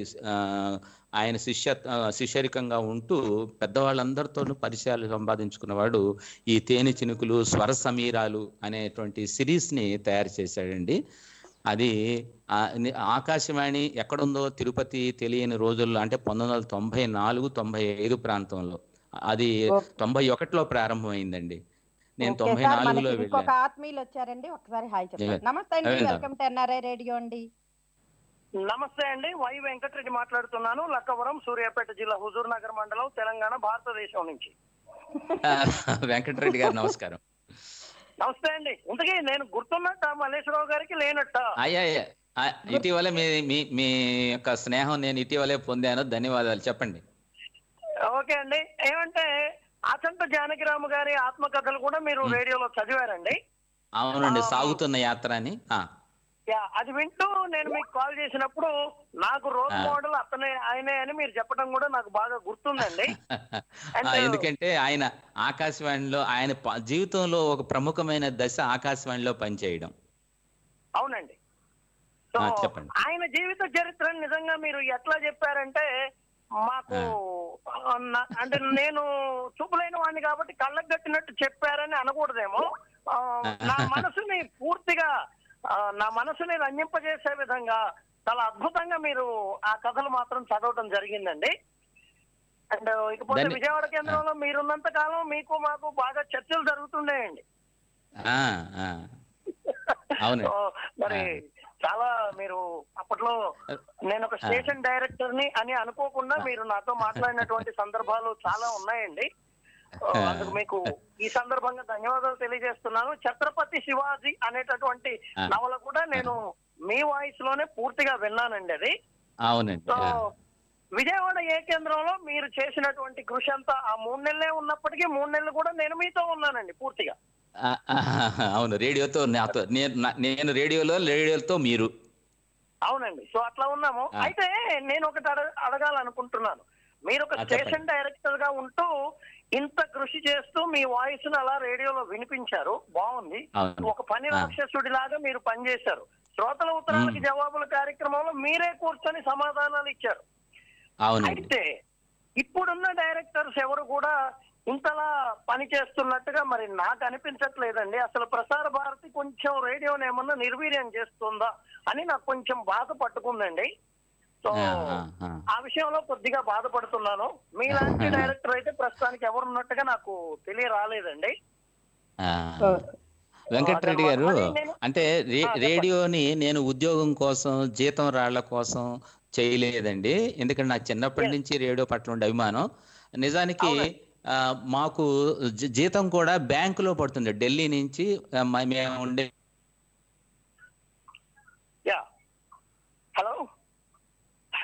ఆయన శిష్య శిష్యరికంగా ఉంటూ పెద్దవాళ్ళందరితోనూ పరిచయాలు సంపాదించుకున్నవాడు ఈ తేనె చినుకులు స్వర సమీరాలు అనేటువంటి సిరీస్ని తయారు చేశాడండి అది ఆకాశవాణి ఎక్కడుందో తిరుపతి తెలియని రోజుల్లో అంటే పంతొమ్మిది వందల తొంభై నాలుగు తొంభై ఐదు ప్రాంతంలో అది తొంభై ఒకటిలో ప్రారంభమైందండి నేను తొంభై నాలుగులో ఆత్మీయులు వచ్చారండి ఒకసారి హాయ్ చెప్పండి నమస్తే అండి వెల్కమ్ టు ఎన్ఆర్ఐ రేడియో అండి నమస్తే అండి వై వెంకటరెడ్డి మాట్లాడుతున్నాను లక్కవరం సూర్యాపేట జిల్లా హుజూర్ నగర్ మండలం తెలంగాణ భారతదేశం నుంచి వెంకటరెడ్డి గారు నమస్కారం నమస్తే అండి ఇంతకీ నేను గుర్తున్నట్ట మల్లేశ్వరరావు గారికి లేనట్ట అయ్యా ఇటీవలే మీ మీ మీ యొక్క స్నేహం నేను ఇటీవలే పొందాను ధన్యవాదాలు చెప్పండి ఓకే అండి ఏమంటే అచంత జానకిరామ గారి ఆత్మకథలు కూడా మీరు రేడియోలో చదివారండి అవునండి సాగుతున్న యాత్ర అని అది వింటూ నేను మీకు కాల్ చేసినప్పుడు నాకు రోల్ మోడల్ అతనే ఆయనే అని మీరు చెప్పడం కూడా నాకు బాగా గుర్తుందండి [laughs] ఎందుకంటే ఆయన ఆకాశవాణిలో ఆయన జీవితంలో ఒక ప్రముఖమైన దశ ఆకాశవాణిలో పనిచేయడం అవునండి చెప్పండి ఆయన జీవిత చరిత్ర నిజంగా మీరు ఎట్లా చెప్పారంటే మాకు అంటే నేను చూపులైన వాడిని కాబట్టి కళ్ళకు కట్టినట్టు చెప్పారని అనకూడదేమో నా మనసుని పూర్తిగా నా మనసుని రంజింపజేసే విధంగా చాలా అద్భుతంగా మీరు ఆ కథలు మాత్రం చదవటం జరిగిందండి అండ్ ఇకపోతే విజయవాడ కేంద్రంలో మీరున్నంత కాలం మీకు మాకు బాగా చర్చలు జరుగుతుండేయండి [laughs] మరి చాలా మీరు అప్పట్లో నేను ఒక స్టేషన్ డైరెక్టర్ ని అని అనుకోకుండా మీరు నాతో మాట్లాడినటువంటి సందర్భాలు చాలా ఉన్నాయండి అందుకు మీకు ఈ సందర్భంగా ధన్యవాదాలు తెలియజేస్తున్నాను ఛత్రపతి శివాజీ అనేటటువంటి నవల కూడా నేను మీ వాయిస్ లోనే పూర్తిగా విన్నానండి అది అవునండి సో విజయవాడ ఏ కేంద్రంలో మీరు చేసినటువంటి కృషి అంతా ఆ మూడు నెలలే ఉన్నప్పటికీ మూడు నెలలు కూడా నేను మీతో ఉన్నానండి పూర్తిగా అవును రేడియోతో నేను రేడియోలో రేడియోతో మీరు అవునండి సో అట్లా ఉన్నాము అయితే నేను ఒకటి అడగాలనుకుంటున్నాను మీరు ఒక స్టేషన్ డైరెక్టర్ గా ఉంటూ ఇంత కృషి చేస్తూ మీ వాయిస్ అలా రేడియోలో వినిపించారు బాగుంది ఒక పని రాక్షసుడి లాగా మీరు పనిచేశారు శ్రోతల ఉత్తరాలకి జవాబుల కార్యక్రమంలో మీరే కూర్చొని సమాధానాలు ఇచ్చారు అయితే ఇప్పుడున్న డైరెక్టర్స్ ఎవరు కూడా ఇంతలా పని చేస్తున్నట్టుగా మరి నాకు అనిపించట్లేదండి అసలు ప్రసార భారతి కొంచెం రేడియోని ఏమన్నా నిర్వీర్యం చేస్తుందా అని నాకు కొంచెం బాధ పట్టుకుందండి సో ఆ విషయంలో కొద్దిగా బాధపడుతున్నాను మీలాంటి [laughs] డైరెక్టర్ అయితే ప్రస్తుతానికి ఎవరు ఉన్నట్టుగా నాకు తెలియరాలేదండి వెంకటరెడ్డి గారు అంటే రేడియోని నేను ఉద్యోగం కోసం జీతం రాళ్ల కోసం చేయలేదండి ఎందుకంటే నాకు చిన్నప్పటి నుంచి రేడియో పట్ల ఉండే అభిమానం నిజానికి మాకు జీతం కూడా బ్యాంకులో పడుతుంది ఢిల్లీ నుంచి మేము ఉండే hello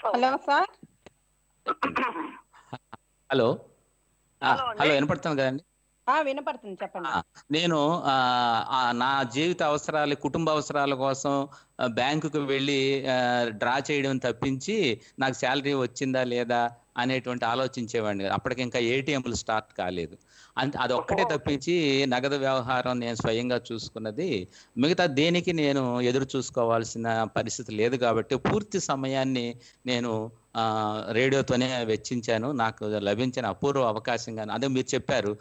hello sir hello hello వినపడుతుంది కదండి వినపడుతుంది చెప్పండి నేను నా జీవిత అవసరాలు కుటుంబ అవసరాల కోసం బ్యాంకుకు వెళ్ళి డ్రా చేయడం తప్పించి నాకు శాలరీ వచ్చిందా లేదా అనేటువంటి ఆలోచించేవాడిని అప్పటికి ఇంకా ఏటీఎంలు స్టార్ట్ కాలేదు అంత అదొక్కటే తప్పించి నగదు వ్యవహారం నేను స్వయంగా చూసుకున్నది మిగతా దేనికి నేను ఎదురు చూసుకోవాల్సిన పరిస్థితి లేదు కాబట్టి పూర్తి సమయాన్ని నేను రేడియోతోనే వెచ్చించాను నాకు లభించిన అపూర్వ అవకాశం కానీ అదే మీరు చెప్పారు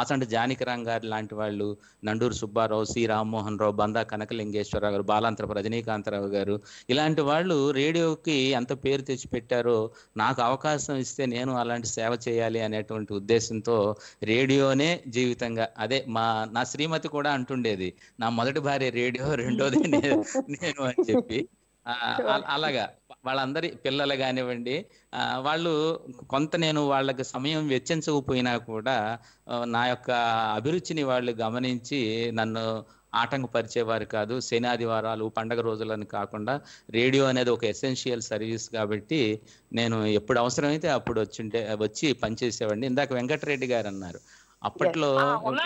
ఆసంట జానికరాం గారు లాంటి వాళ్ళు నండూరు సుబ్బారావు సి రామ్మోహన్ రావు బందా కనకలింగేశ్వరరావు గారు బాలాంతరపు రజనీకాంతరావు గారు ఇలాంటి వాళ్ళు రేడియోకి ఎంత పేరు తెచ్చిపెట్టారో నాకు అవకాశం ఇస్తే నేను అలాంటి సేవ చేయాలి అనేటువంటి ఉద్దేశంతో రేడియోనే జీవితంగా అదే మా నా శ్రీమతి కూడా అంటుండేది నా మొదటి భార్య రేడియో రెండోది నేను అని చెప్పి అలాగా వాళ్ళందరి పిల్లలు కానివ్వండి వాళ్ళు కొంత నేను వాళ్ళకి సమయం వెచ్చించకపోయినా కూడా నా యొక్క అభిరుచిని వాళ్ళు గమనించి నన్ను ఆటంకపరిచేవారు కాదు శని ఆదివారాలు పండగ రోజులని కాకుండా రేడియో అనేది ఒక ఎసెన్షియల్ సర్వీస్ కాబట్టి నేను ఎప్పుడు అవసరమైతే అప్పుడు వచ్చింటే వచ్చి పనిచేసేవాడిని ఇందాక వెంకటరెడ్డి గారు అన్నారు అప్పట్లో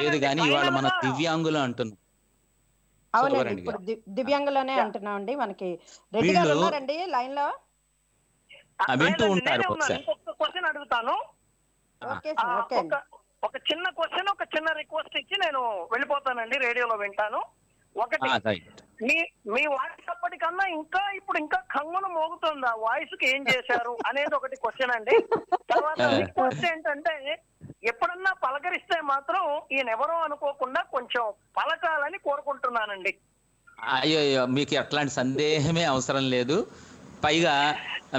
లేదు కానీ ఇవాళ మన దివ్యాంగులు అంటున్నాం అవునండి అంటున్నాం అండి మనకి రెడ్డి గారు ఉన్నారండి లైన్ లో వింటూ ఉంటారు క్వశ్చన్ అడుగుతాను ఒక చిన్న క్వశ్చన్ ఒక చిన్న రిక్వెస్ట్ ఇచ్చి నేను వెళ్ళిపోతానండి రేడియోలో వింటాను ఒకటి మీ మీ వాయిస్ అప్పటికన్నా ఇంకా ఇప్పుడు ఇంకా కంగును మోగుతుంది ఆ వాయిస్ కి ఏం చేశారు [laughs] అనేది ఒకటి క్వశ్చన్ అండి తర్వాత రిక్వెస్ట్ ఏంటంటే ఎప్పుడన్నా పలకరిస్తే మాత్రం ఎవరో అనుకోకుండా కొంచెం పలకాలని కోరుకుంటున్నానండి అయ్యో మీకు ఎట్లాంటి సందేహమే అవసరం లేదు పైగా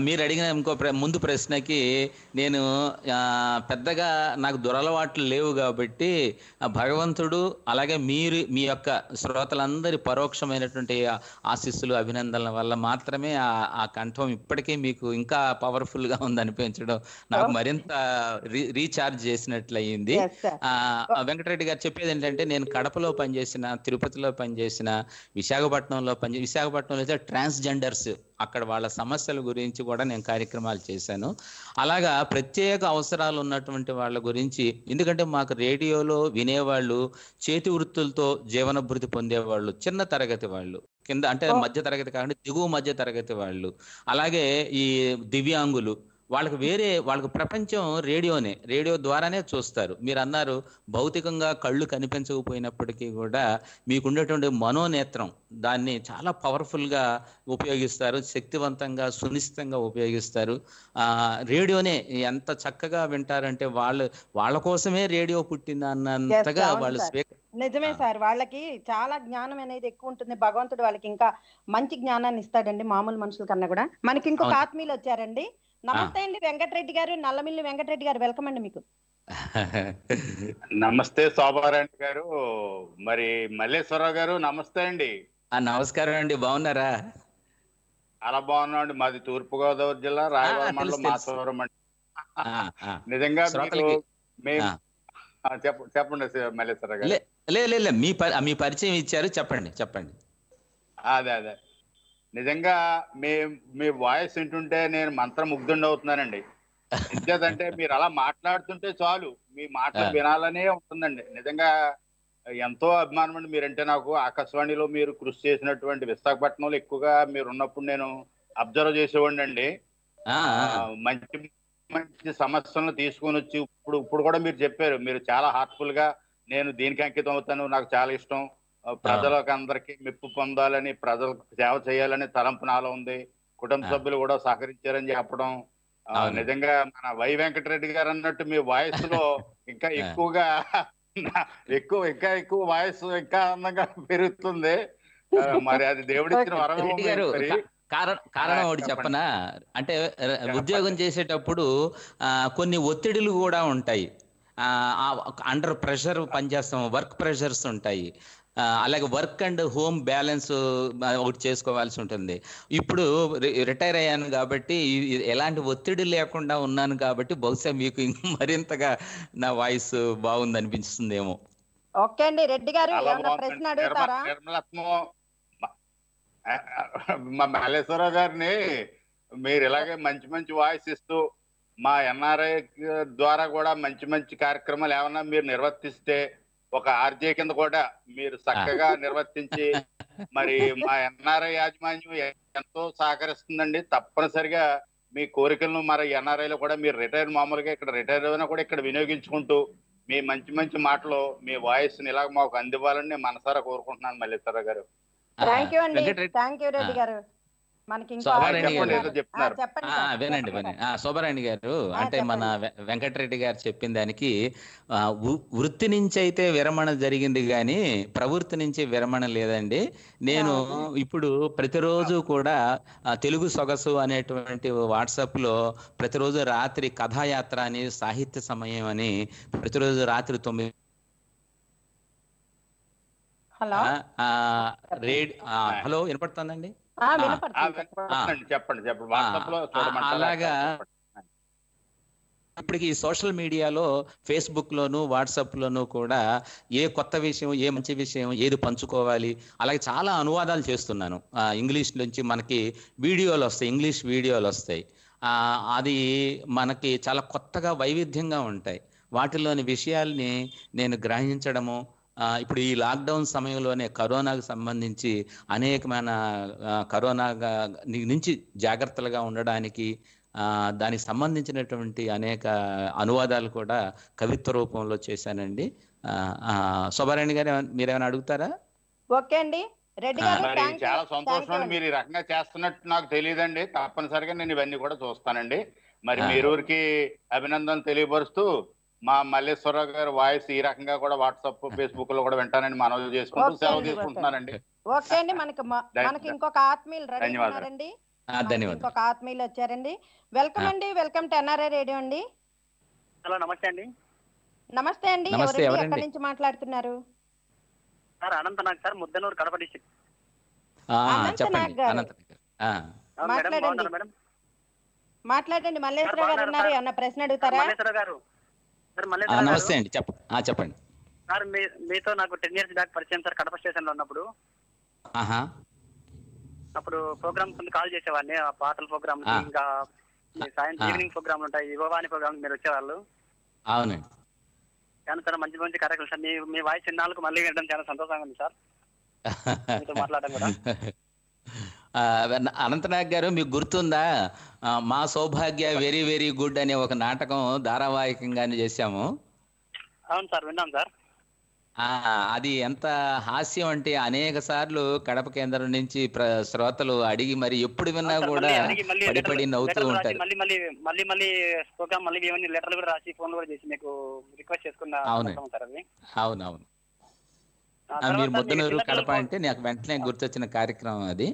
మీరు అడిగిన ఇంకో ముందు ప్రశ్నకి నేను పెద్దగా నాకు దురలవాట్లు లేవు కాబట్టి భగవంతుడు అలాగే మీరు మీ యొక్క శ్రోతలందరి పరోక్షమైనటువంటి ఆశీస్సులు అభినందనల వల్ల మాత్రమే ఆ కంఠం ఇప్పటికీ మీకు ఇంకా పవర్ఫుల్గా అనిపించడం నాకు మరింత రీఛార్జ్ చేసినట్లు అయింది వెంకటరెడ్డి గారు చెప్పేది ఏంటంటే నేను కడపలో పనిచేసిన తిరుపతిలో పనిచేసిన విశాఖపట్నంలో పని విశాఖపట్నంలో అయితే ట్రాన్స్జెండర్స్ అక్కడ వాళ్ళ సమస్యల గురించి కూడా నేను కార్యక్రమాలు చేశాను అలాగా ప్రత్యేక అవసరాలు ఉన్నటువంటి వాళ్ళ గురించి ఎందుకంటే మాకు రేడియోలో వినేవాళ్ళు చేతి వృత్తులతో జీవనభృతి పొందేవాళ్ళు చిన్న తరగతి వాళ్ళు కింద అంటే మధ్య తరగతి కాకుండా దిగువ మధ్య తరగతి వాళ్ళు అలాగే ఈ దివ్యాంగులు వాళ్ళకి వేరే వాళ్ళకి ప్రపంచం రేడియోనే రేడియో ద్వారానే చూస్తారు మీరు అన్నారు భౌతికంగా కళ్ళు కనిపించకపోయినప్పటికీ కూడా మీకు ఉండేటువంటి మనోనేత్రం దాన్ని చాలా పవర్ఫుల్గా ఉపయోగిస్తారు శక్తివంతంగా సునిశ్చితంగా ఉపయోగిస్తారు రేడియోనే ఎంత చక్కగా వింటారంటే వాళ్ళు వాళ్ళ కోసమే రేడియో పుట్టింది అన్నంతగా వాళ్ళు నిజమే సార్ వాళ్ళకి చాలా జ్ఞానం అనేది ఎక్కువ ఉంటుంది భగవంతుడు వాళ్ళకి ఇంకా మంచి జ్ఞానాన్ని ఇస్తాడండి మామూలు మనుషుల కన్నా కూడా మనకి ఇంకొక ఆత్మీయులు వచ్చారండి నమస్తే అండి వెంకటరెడ్డి గారు నల్లమిల్లి వెంకటరెడ్డి గారు వెల్కమ్ అండి మీకు నమస్తే శోభారాణి గారు మరి మల్లేశ్వరరావు గారు నమస్తే అండి నమస్కారం అండి బాగున్నారా అలా బాగున్నాం అండి మాది తూర్పు గోదావరి జిల్లా రాయవరం మండలం మాసవరం అండి [laughs] నిజంగా చెప్పండి మల్లేశ్వర గారు మీ పరిచయం ఇచ్చారు చెప్పండి చెప్పండి అదే అదే నిజంగా మీ మీ వాయిస్ వింటుంటే నేను మంత్రముగ్ధుండి అవుతున్నానండి అంటే మీరు అలా మాట్లాడుతుంటే చాలు మీ మాటలు వినాలనే ఉంటుందండి నిజంగా ఎంతో అభిమానం అండి మీరంటే నాకు ఆకాశవాణిలో మీరు కృషి చేసినటువంటి విశాఖపట్నంలో ఎక్కువగా మీరు ఉన్నప్పుడు నేను అబ్జర్వ్ చేసేవాడిని అండి మంచి మంచి సమస్యలను తీసుకొని వచ్చి ఇప్పుడు ఇప్పుడు కూడా మీరు చెప్పారు మీరు చాలా హార్ట్ఫుల్ గా నేను దీనికి అంకితం అవుతాను నాకు చాలా ఇష్టం ప్రజలకు అందరికి మెప్పు పొందాలని ప్రజలకు సేవ చేయాలని తలంపు నాలో ఉంది కుటుంబ సభ్యులు కూడా సహకరించారని చెప్పడం నిజంగా మన వై వెంకటరెడ్డి గారు అన్నట్టు మీ వాయిస్ లో [laughs] ఇంకా ఎక్కువగా [laughs] ఎక్కువ ఇంకా ఎక్కువ వాయిస్ ఇంకా అందంగా పెరుగుతుంది మరి అది దేవుడిచ్చిన [laughs] వరం కారణం కారణం ఒకటి చెప్పనా అంటే ఉద్యోగం చేసేటప్పుడు కొన్ని ఒత్తిడులు కూడా ఉంటాయి అండర్ ప్రెషర్ పనిచేస్తాం వర్క్ ప్రెషర్స్ ఉంటాయి అలాగే వర్క్ అండ్ హోమ్ బ్యాలెన్స్ ఒకటి చేసుకోవాల్సి ఉంటుంది ఇప్పుడు రిటైర్ అయ్యాను కాబట్టి ఎలాంటి ఒత్తిడి లేకుండా ఉన్నాను కాబట్టి బహుశా మీకు మరింతగా నా వాయిస్ బాగుంది అనిపిస్తుందేమో ఓకే అండి రెడ్డి గారు ప్రశ్న మా మల్లేశ్వరరావు గారిని మీరు ఇలాగే మంచి మంచి వాయిస్ ఇస్తూ మా ఎన్ఆర్ఐ ద్వారా కూడా మంచి మంచి కార్యక్రమాలు ఏమన్నా మీరు నిర్వర్తిస్తే ఒక ఆర్జే కింద కూడా మీరు చక్కగా నిర్వర్తించి మరి మా ఎన్ఆర్ఐ యాజమాన్యం ఎంతో సహకరిస్తుందండి తప్పనిసరిగా మీ కోరికలను మరి లో కూడా మీరు రిటైర్ మామూలుగా ఇక్కడ రిటైర్ అయినా కూడా ఇక్కడ వినియోగించుకుంటూ మీ మంచి మంచి మాటలు మీ వాయిస్ ని ఇలా మాకు అందివ్వాలని మనసారా కోరుకుంటున్నాను మల్లేశ్వరరావు గారు థ్యాంక్ యూ అండి థ్యాంక్ యూ రెడ్డి గారు మనకి వినండి వినండి గారు అంటే మన వెంకటరెడ్డి గారు చెప్పిన దానికి వృత్తి నుంచి అయితే విరమణ జరిగింది కానీ ప్రవృత్తి నుంచి విరమణ లేదండి నేను ఇప్పుడు ప్రతిరోజు కూడా తెలుగు సొగసు అనేటువంటి వాట్సాప్ లో ప్రతిరోజు రాత్రి కథాయాత్ర అని సాహిత్య సమయం అని ప్రతిరోజు రాత్రి తొమ్మిది హలో హలో వినపడుతుందండి చెప్పండి అలాగా ఇప్పటికి సోషల్ మీడియాలో ఫేస్బుక్ లోను వాట్సాప్ లోను కూడా ఏ కొత్త విషయం ఏ మంచి విషయం ఏది పంచుకోవాలి అలాగే చాలా అనువాదాలు చేస్తున్నాను ఇంగ్లీష్ నుంచి మనకి వీడియోలు వస్తాయి ఇంగ్లీష్ వీడియోలు వస్తాయి అది మనకి చాలా కొత్తగా వైవిధ్యంగా ఉంటాయి వాటిలోని విషయాల్ని నేను గ్రహించడము ఇప్పుడు ఈ లాక్డౌన్ సమయంలోనే కరోనాకు సంబంధించి అనేకమైన కరోనా నుంచి జాగ్రత్తలుగా ఉండడానికి దానికి సంబంధించినటువంటి అనేక అనువాదాలు కూడా కవిత్వ రూపంలో చేశానండి సుబ్బారాయణ గారు మీరేమైనా అడుగుతారా ఓకే అండి చాలా సంతోషం మీరు ఈ రకంగా చేస్తున్నట్టు నాకు తెలియదండి తప్పనిసరిగా నేను ఇవన్నీ కూడా చూస్తానండి మరి ఊరికి అభినందనలు తెలియపరుస్తూ మా మల్లేశ్వర గారు వాయిస్ ఈ రకంగా కూడా వాట్సాప్ ఫేస్బుక్ లో కూడా వింటానని మనవి చేసుకుంటూ సెలవు తీసుకుంటున్నానండి ఓకే అండి మనకి మనకి ఇంకొక ఆత్మీయులు రెడీ ధన్యవాదాలు ఇంకొక ఆత్మీయులు వచ్చారండి వెల్కమ్ అండి వెల్కమ్ టు ఎన్ఆర్ఐ రేడియో అండి హలో నమస్తే అండి నమస్తే అండి ఎక్కడి నుంచి మాట్లాడుతున్నారు sir sir Muddanur Kadapa district మాట్లాడండి మాట్లాడండి మల్లేశ్వర గారు ఉన్నారు ఏమన్నా ప్రశ్న అడుగుతారా మల్లేశ్వర గారు నమస్తే అండి చెప్పండి చెప్పండి సార్ మీతో నాకు టెన్ ఇయర్స్ బ్యాక్ పరిచయం సార్ కడప స్టేషన్ లో ఉన్నప్పుడు అప్పుడు ప్రోగ్రామ్ కొన్ని కాల్ చేసేవాడిని ఆ పాటల ప్రోగ్రామ్ ఇంకా సాయంత్రం ఈవినింగ్ ప్రోగ్రామ్ ఉంటాయి యువవాణి ప్రోగ్రామ్ మీరు వచ్చేవాళ్ళు అవును కానీ సార్ మంచి మంచి కార్యక్రమం సార్ మీ మీ వాయిస్ చిన్నాళ్ళకు మళ్ళీ వినడం చాలా సంతోషంగా ఉంది సార్ [laughs] మీతో మాట్లాడడం కూడా అనంతనాగ్ గారు మీకు గుర్తుందా మా సౌభాగ్య వెరీ వెరీ గుడ్ అనే ఒక నాటకం ధారావాహికంగానే చేశాము అవును సార్ విన్నాం సార్ అది ఎంత హాస్యం అంటే అనేక సార్లు కడప కేంద్రం నుంచి శ్రోతలు అడిగి మరి ఎప్పుడు విన్నా కూడా పడిపడి నవ్వుతూ ఉంటారు మళ్ళీ మళ్ళీ మళ్ళీ మళ్ళీ మళ్ళీ కూడా రాసి ఫోన్ కూడా చేసి రిక్వెస్ట్ అవును అవునవును మీరు ముద్దనూరు కడప అంటే నాకు వెంటనే గుర్తొచ్చిన కార్యక్రమం అది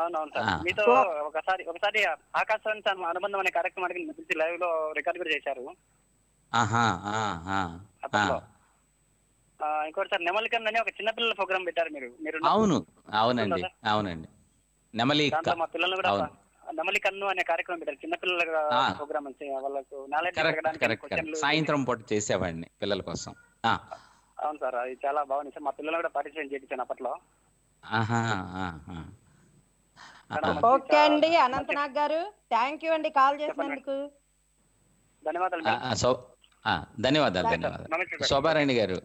అవునవును సార్ మీతో ఒకసారి ఒకసారి ఆకాశవాణి సార్ అనుబంధం అనే కార్యక్రమం అడిగి లైవ్ లో రికార్డ్ కూడా చేశారు ఇంకోటి సార్ నెమలికన్ అని ఒక చిన్న పిల్లల ప్రోగ్రామ్ పెట్టారు మీరు మీరు అవును అవునండి అవునండి నెమలి మా పిల్లలు కూడా నెమలి కన్ను అనే కార్యక్రమం పెట్టారు చిన్న చిన్నపిల్లల ప్రోగ్రామ్ వాళ్ళకు నాలెడ్జ్ సాయంత్రం పూట చేసేవాడిని పిల్లల కోసం అవును సార్ అది చాలా బాగుంది సార్ మా పిల్లలు కూడా పరిచయం చేయించాను అప్పట్లో ఓకే అండి అనంతనాగ్ గారు థ్యాంక్ యూ అండి కాల్ చేసినందుకు ధన్యవాదాలు ధన్యవాదాలు ధన్యవాదాలు శోభారాణి గారు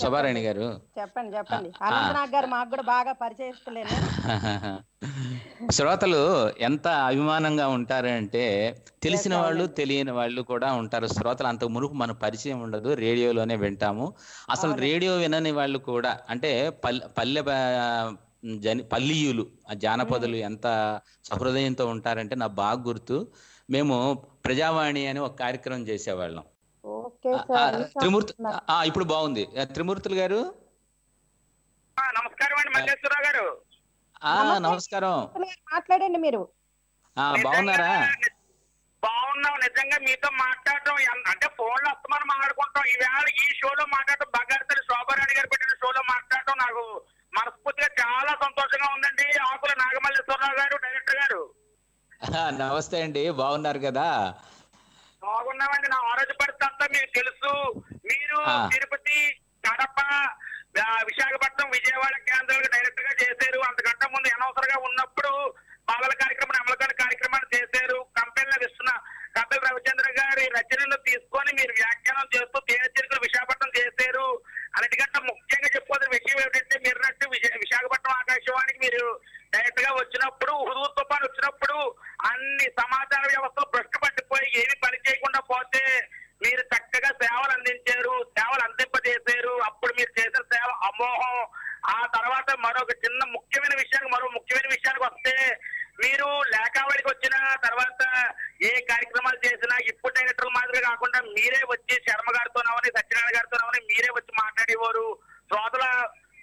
శోభారాణి గారు చెప్పండి చెప్పండి అనంతనాగ్ గారు మాకు కూడా బాగా పరిచయం [laughs] శ్రోతలు ఎంత అభిమానంగా ఉంటారంటే తెలిసిన వాళ్ళు తెలియని వాళ్ళు కూడా ఉంటారు శ్రోతలు అంత మునుపు మన పరిచయం ఉండదు రేడియోలోనే వింటాము అసలు రేడియో వినని వాళ్ళు కూడా అంటే పల్లె పల్లె జని పల్లీయులు ఆ జానపదులు ఎంత సహృదయంతో ఉంటారంటే నా బాగా గుర్తు మేము ప్రజావాణి అని ఒక కార్యక్రమం చేసేవాళ్ళం త్రిమూర్తి ఇప్పుడు బాగుంది త్రిమూర్తులు గారు నమస్కారం అండి గారు నమస్కారం మాట్లాడండి మీరు బాగున్నారా బాగున్నాం నిజంగా మీతో మాట్లాడటం అంటే ఫోన్ లో వస్తామని మాట్లాడుకుంటాం వేళ ఈ షోలో మాట్లాడటం బగారి శోభారాణి గారు పెట్టిన షోలో మాట్లాడటం నాకు మనస్ఫూర్తిగా చాలా సంతోషంగా ఉందండి ఆకుల నాగమల్లేశ్వరరావు గారు డైరెక్టర్ గారు నమస్తే అండి బాగున్నారు కదా బాగున్నామండి నా ఆరోగ్య పరిస్థితి అంతా మీకు తెలుసు మీరు తిరుపతి కడప విశాఖపట్నం విజయవాడ కేంద్రాలకు డైరెక్ట్ గా చేశారు అంతకంటే ముందు అనవసరంగా ఉన్నప్పుడు బాలల కార్యక్రమం అమలకాడ కార్యక్రమం చేశారు కంపెనీలకు ఇస్తున్నా కపిల్ రవిచంద్ర గారి రచనలు తీసుకొని మీరు వ్యాఖ్యానం చేస్తూ తేనెచరికలు విశాఖపట్నం చేశారు అన్నిటికంటే ముఖ్యంగా చెప్పుకోవాల్సిన విషయం ఏమిటంటే మీరు నట్టు విశాఖపట్నం ఆకాశవాణికి మీరు డైరెక్ట్ గా వచ్చినప్పుడు హుదూ తుఫాన్ వచ్చినప్పుడు అన్ని సమాచార వ్యవస్థలు భ్రష్టు పట్టిపోయి ఏమి పని చేయకుండా పోతే మీరు చక్కగా సేవలు అందించారు సేవలు అందింపజేశారు అప్పుడు మీరు చేసిన సేవ అమోహం ఆ తర్వాత మరొక చిన్న కార్యక్రమాలు చేసినా ఇప్పుడు డైరెక్టర్ మాదిరి కాకుండా మీరే వచ్చి శర్మ గారితో అవని సత్యనారాయణ అవని మీరే వచ్చి మాట్లాడేవారు శ్రోతల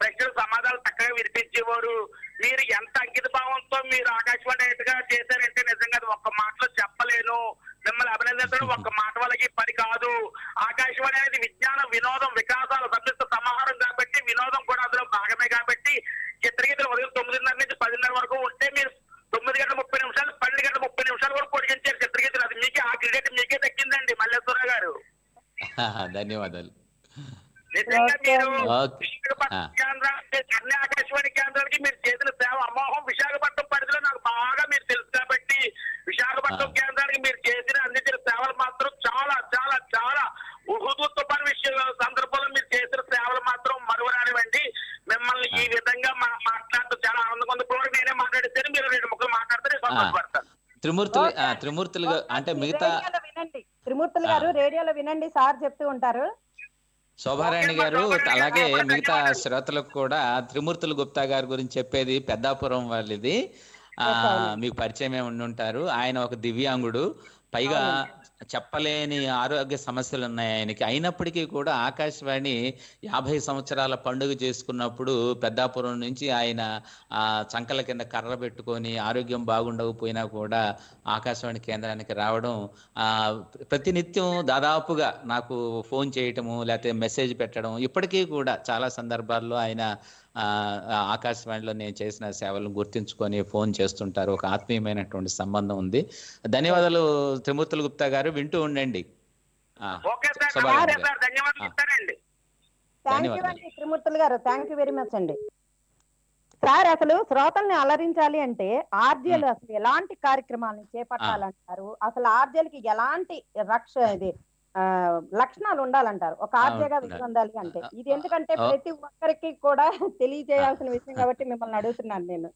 ప్రశ్నలు సమాధానాలు చక్కగా వినిపించేవారు మీరు ఎంత అంకిత భావంతో మీరు ఆకాశవాణి డైరెక్టర్ గా చేశారంటే నిజంగా ఒక్క మాటలో చెప్పలేను మిమ్మల్ని అభినందించడం ఒక్క మాట వాళ్ళకి పని కాదు ఆకాశవాణి అనేది విజ్ఞానం వినోదం వికాసాలు ధన్యవాదాలు ఆకాశవాణి కేంద్రానికి మీరు చేసిన సేవ అమోహం విశాఖపట్నం పరిధిలో నాకు బాగా మీరు తెలుసు కాబట్టి విశాఖపట్నం కేంద్రానికి మీరు చేసిన అందించిన సేవలు మాత్రం చాలా చాలా చాలా ఉహుదు విషయంలో సందర్భంలో మీరు చేసిన సేవలు మాత్రం మరువరానివ్వండి మిమ్మల్ని ఈ విధంగా మాట్లాడుతూ చాలా ఆనందంగా ఉంది ఇప్పుడు నేనే మాట్లాడితే మీరు రెండు ముక్కలు మాట్లాడితే సంతోషపడతాను త్రిమూర్తులు త్రిమూర్తులుగా అంటే మిగతా గారు రేడియోలో వినండి సార్ చెప్తూ ఉంటారు శోభారాణి గారు అలాగే మిగతా శ్రోతలకు కూడా త్రిమూర్తులు గుప్తా గారి గురించి చెప్పేది పెద్దాపురం వాళ్ళది ఆ మీకు పరిచయం ఉండి ఉంటారు ఆయన ఒక దివ్యాంగుడు పైగా చెప్పలేని ఆరోగ్య సమస్యలు ఉన్నాయి ఆయనకి అయినప్పటికీ కూడా ఆకాశవాణి యాభై సంవత్సరాల పండుగ చేసుకున్నప్పుడు పెద్దాపురం నుంచి ఆయన ఆ చంకల కింద కర్ర పెట్టుకొని ఆరోగ్యం బాగుండకపోయినా కూడా ఆకాశవాణి కేంద్రానికి రావడం ఆ ప్రతినిత్యం దాదాపుగా నాకు ఫోన్ చేయటము లేకపోతే మెసేజ్ పెట్టడం ఇప్పటికీ కూడా చాలా సందర్భాల్లో ఆయన ఆకాశవాణిలో నేను చేసిన సేవలను గుర్తించుకొని ఫోన్ చేస్తుంటారు ఒక ఆత్మీయమైనటువంటి సంబంధం ఉంది ధన్యవాదాలు త్రిమూర్తులు గుప్తా గారు వింటూ ఉండండి త్రిమూర్తులు గారు థ్యాంక్ యూ వెరీ మచ్ అండి సార్ అసలు శ్రోతల్ని అలరించాలి అంటే ఆర్జీలు అసలు ఎలాంటి కార్యక్రమాలను చేపట్టాలంటారు అసలు ఆర్జీలకి ఎలాంటి రక్ష ఇది లక్షణాలు ఉండాలంటారు ఒక ఆర్జేగా విజయవందాలి అంటే ఇది ఎందుకంటే ప్రతి ఒక్కరికి కూడా తెలియజేయాల్సిన విషయం కాబట్టి మిమ్మల్ని అడుగుతున్నాను నేను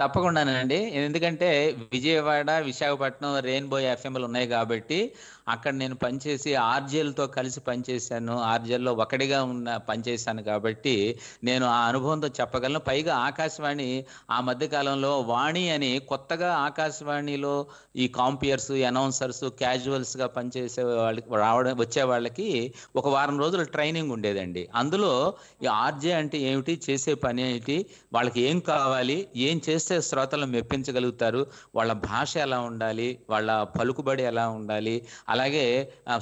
తప్పకుండానండి ఎందుకంటే విజయవాడ విశాఖపట్నం రెయిన్బో ఎఫ్ఎంలు ఉన్నాయి కాబట్టి అక్కడ నేను పనిచేసి ఆర్జేలతో కలిసి పనిచేశాను ఆర్జేల్లో ఒకటిగా ఉన్న పనిచేశాను కాబట్టి నేను ఆ అనుభవంతో చెప్పగలను పైగా ఆకాశవాణి ఆ మధ్యకాలంలో వాణి అని కొత్తగా ఆకాశవాణిలో ఈ కాంపియర్స్ అనౌన్సర్స్ క్యాజువల్స్గా పనిచేసే వాళ్ళకి రావడం వచ్చే వాళ్ళకి ఒక వారం రోజులు ట్రైనింగ్ ఉండేదండి అందులో ఈ ఆర్జే అంటే ఏమిటి చేసే పని ఏమిటి వాళ్ళకి ఏం కావాలి ఏం చేస్తే చేస్తే శ్రోతలను మెప్పించగలుగుతారు వాళ్ళ భాష ఎలా ఉండాలి వాళ్ళ పలుకుబడి ఎలా ఉండాలి అలాగే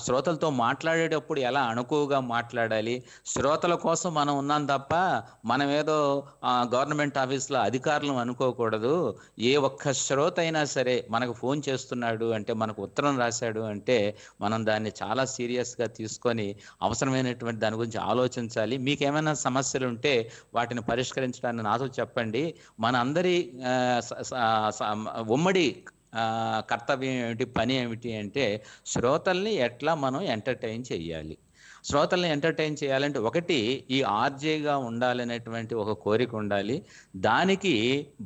శ్రోతలతో మాట్లాడేటప్పుడు ఎలా అనుకువగా మాట్లాడాలి శ్రోతల కోసం మనం ఉన్నాం తప్ప మనం ఏదో గవర్నమెంట్ ఆఫీస్లో అధికారులు అనుకోకూడదు ఏ ఒక్క శ్రోత అయినా సరే మనకు ఫోన్ చేస్తున్నాడు అంటే మనకు ఉత్తరం రాశాడు అంటే మనం దాన్ని చాలా సీరియస్గా తీసుకొని అవసరమైనటువంటి దాని గురించి ఆలోచించాలి మీకేమైనా సమస్యలు ఉంటే వాటిని పరిష్కరించడానికి నాతో చెప్పండి మన అందరి ఉమ్మడి కర్తవ్యం ఏమిటి పని ఏమిటి అంటే శ్రోతల్ని ఎట్లా మనం ఎంటర్టైన్ చేయాలి శ్రోతల్ని ఎంటర్టైన్ చేయాలంటే ఒకటి ఈ ఆర్జేగా ఉండాలనేటువంటి ఒక కోరిక ఉండాలి దానికి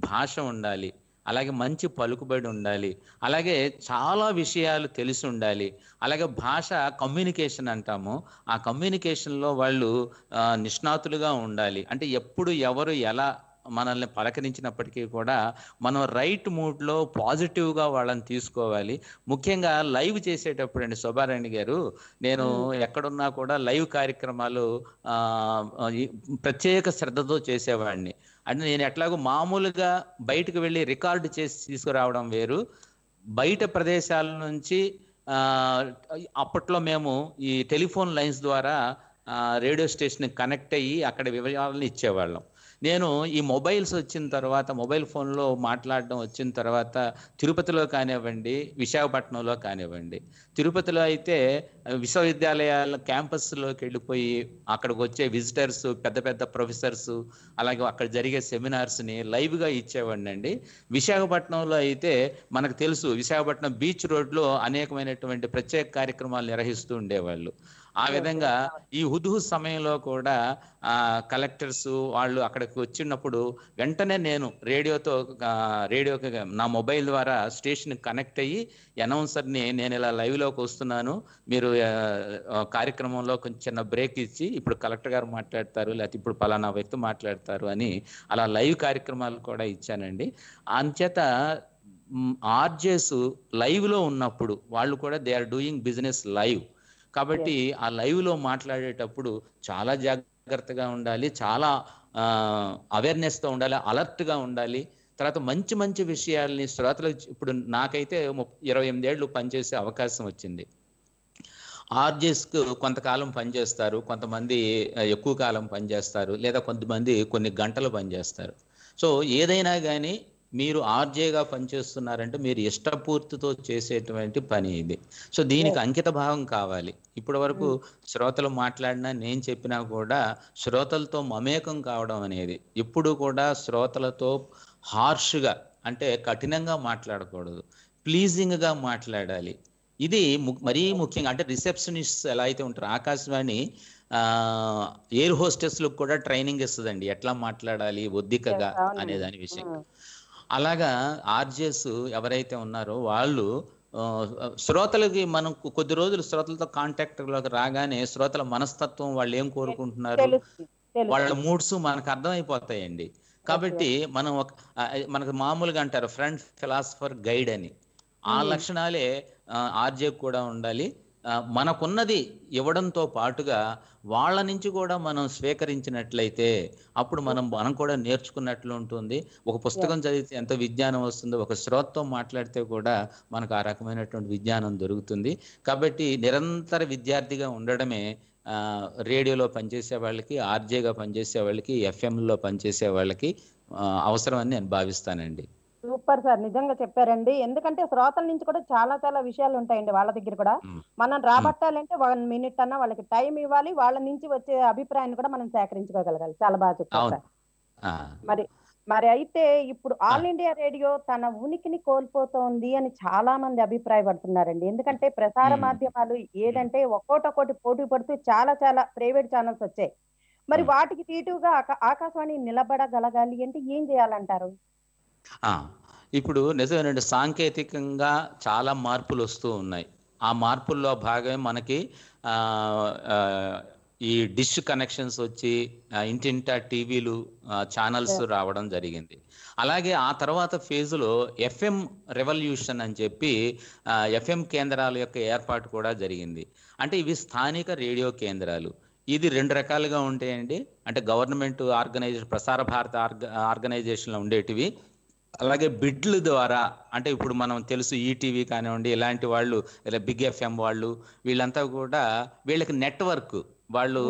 భాష ఉండాలి అలాగే మంచి పలుకుబడి ఉండాలి అలాగే చాలా విషయాలు తెలిసి ఉండాలి అలాగే భాష కమ్యూనికేషన్ అంటాము ఆ కమ్యూనికేషన్లో వాళ్ళు నిష్ణాతులుగా ఉండాలి అంటే ఎప్పుడు ఎవరు ఎలా మనల్ని పలకరించినప్పటికీ కూడా మనం రైట్ మూడ్లో పాజిటివ్గా వాళ్ళని తీసుకోవాలి ముఖ్యంగా లైవ్ చేసేటప్పుడు అండి శోభారాణి గారు నేను ఎక్కడున్నా కూడా లైవ్ కార్యక్రమాలు ప్రత్యేక శ్రద్ధతో చేసేవాడిని అంటే నేను ఎట్లాగో మామూలుగా బయటకు వెళ్ళి రికార్డు చేసి తీసుకురావడం వేరు బయట ప్రదేశాల నుంచి అప్పట్లో మేము ఈ టెలిఫోన్ లైన్స్ ద్వారా రేడియో స్టేషన్ కనెక్ట్ అయ్యి అక్కడ వివరాలను ఇచ్చేవాళ్ళం నేను ఈ మొబైల్స్ వచ్చిన తర్వాత మొబైల్ ఫోన్లో మాట్లాడడం వచ్చిన తర్వాత తిరుపతిలో కానివ్వండి విశాఖపట్నంలో కానివ్వండి తిరుపతిలో అయితే విశ్వవిద్యాలయాల క్యాంపస్లోకి వెళ్ళిపోయి అక్కడికి వచ్చే విజిటర్స్ పెద్ద పెద్ద ప్రొఫెసర్స్ అలాగే అక్కడ జరిగే సెమినార్స్ని లైవ్గా ఇచ్చేవాడిని అండి విశాఖపట్నంలో అయితే మనకు తెలుసు విశాఖపట్నం బీచ్ రోడ్లో అనేకమైనటువంటి ప్రత్యేక కార్యక్రమాలు నిర్వహిస్తూ ఉండేవాళ్ళు ఆ విధంగా ఈ హుదుహు సమయంలో కూడా ఆ కలెక్టర్స్ వాళ్ళు అక్కడికి వచ్చినప్పుడు వెంటనే నేను రేడియోతో రేడియో నా మొబైల్ ద్వారా స్టేషన్ కనెక్ట్ అయ్యి అనౌన్సర్ని నేను ఇలా లైవ్లోకి వస్తున్నాను మీరు కార్యక్రమంలో కొంచెం చిన్న బ్రేక్ ఇచ్చి ఇప్పుడు కలెక్టర్ గారు మాట్లాడతారు లేకపోతే ఇప్పుడు పలానా వ్యక్తి మాట్లాడతారు అని అలా లైవ్ కార్యక్రమాలు కూడా ఇచ్చానండి అంచేత ఆర్జేస్ లైవ్లో ఉన్నప్పుడు వాళ్ళు కూడా they are doing business live కాబట్టి ఆ లైవ్లో మాట్లాడేటప్పుడు చాలా జాగ్రత్తగా ఉండాలి చాలా అవేర్నెస్తో ఉండాలి అలర్ట్గా ఉండాలి తర్వాత మంచి మంచి విషయాల్ని శ్రోతలు ఇప్పుడు నాకైతే ఇరవై ఎనిమిది ఏళ్ళు పనిచేసే అవకాశం వచ్చింది ఆర్జేస్కు కొంతకాలం పనిచేస్తారు కొంతమంది ఎక్కువ కాలం పనిచేస్తారు లేదా కొంతమంది కొన్ని గంటలు పనిచేస్తారు సో ఏదైనా కానీ మీరు ఆర్జేగా పనిచేస్తున్నారంటే మీరు ఇష్టపూర్తితో చేసేటువంటి పని ఇది సో దీనికి అంకిత భావం కావాలి ఇప్పటి వరకు hmm. శ్రోతలు మాట్లాడినా నేను చెప్పినా కూడా శ్రోతలతో మమేకం కావడం అనేది ఇప్పుడు కూడా శ్రోతలతో హార్ష్గా అంటే కఠినంగా మాట్లాడకూడదు ప్లీజింగ్గా మాట్లాడాలి ఇది మరీ ముఖ్యంగా అంటే రిసెప్షనిస్ట్ ఎలా అయితే ఉంటారు ఆకాశవాణి ఎయిర్ హోస్టెస్లకు కూడా ట్రైనింగ్ ఇస్తుందండి ఎట్లా మాట్లాడాలి ఒద్దికగా అనే దాని విషయం hmm. అలాగా ఆర్జేస్ ఎవరైతే ఉన్నారో వాళ్ళు శ్రోతలకి మనం కొద్ది రోజులు శ్రోతలతో లోకి రాగానే శ్రోతల మనస్తత్వం వాళ్ళు ఏం కోరుకుంటున్నారు వాళ్ళ మూడ్స్ మనకు అర్థమైపోతాయండి కాబట్టి మనం ఒక మనకు మామూలుగా అంటారు ఫ్రెండ్ ఫిలాసఫర్ గైడ్ అని ఆ లక్షణాలే ఆర్జే కూడా ఉండాలి మనకున్నది ఇవ్వడంతో పాటుగా వాళ్ళ నుంచి కూడా మనం స్వీకరించినట్లయితే అప్పుడు మనం మనం కూడా నేర్చుకున్నట్లు ఉంటుంది ఒక పుస్తకం చదివితే ఎంత విజ్ఞానం వస్తుందో ఒక శ్రోతతో మాట్లాడితే కూడా మనకు ఆ రకమైనటువంటి విజ్ఞానం దొరుకుతుంది కాబట్టి నిరంతర విద్యార్థిగా ఉండడమే రేడియోలో పనిచేసే వాళ్ళకి ఆర్జేగా పనిచేసే వాళ్ళకి ఎఫ్ఎంలో పనిచేసే వాళ్ళకి అవసరం అని నేను భావిస్తానండి చెప్పారు సార్ నిజంగా చెప్పారండి ఎందుకంటే శ్రోతల నుంచి కూడా చాలా చాలా విషయాలు ఉంటాయండి వాళ్ళ దగ్గర కూడా మనం రాబట్టాలంటే వన్ మినిట్ అన్న వాళ్ళకి టైం ఇవ్వాలి వాళ్ళ నుంచి వచ్చే అభిప్రాయాన్ని కూడా మనం సేకరించుకోగలగాలి చాలా బాగా చెప్పారు సార్ మరి మరి అయితే ఇప్పుడు ఆల్ ఇండియా రేడియో తన ఉనికిని కోల్పోతోంది అని చాలా మంది అభిప్రాయపడుతున్నారండి ఎందుకంటే ప్రసార మాధ్యమాలు ఏదంటే ఒక్కోటొక్కటి పోటీ పడుతూ చాలా చాలా ప్రైవేట్ ఛానల్స్ వచ్చాయి మరి వాటికి తీటుగా ఆకాశవాణి నిలబడగలగాలి అంటే ఏం చేయాలంటారు ఇప్పుడు నిజమేనండి సాంకేతికంగా చాలా మార్పులు వస్తూ ఉన్నాయి ఆ మార్పుల్లో భాగమే మనకి ఈ డిష్ కనెక్షన్స్ వచ్చి ఇంటింటా టీవీలు ఛానల్స్ రావడం జరిగింది అలాగే ఆ తర్వాత ఫేజ్లో ఎఫ్ఎం రెవల్యూషన్ అని చెప్పి ఎఫ్ఎం కేంద్రాల యొక్క ఏర్పాటు కూడా జరిగింది అంటే ఇవి స్థానిక రేడియో కేంద్రాలు ఇది రెండు రకాలుగా ఉంటాయండి అంటే గవర్నమెంట్ ఆర్గనైజేషన్ ప్రసార భారత ఆర్గ ఆర్గనైజేషన్లో ఉండేటివి అలాగే బిడ్లు ద్వారా అంటే ఇప్పుడు మనం తెలుసు ఈటీవీ కానివ్వండి ఇలాంటి వాళ్ళు ఇలా బిగ్ ఎఫ్ఎం వాళ్ళు వీళ్ళంతా కూడా వీళ్ళకి నెట్వర్క్ వాళ్ళు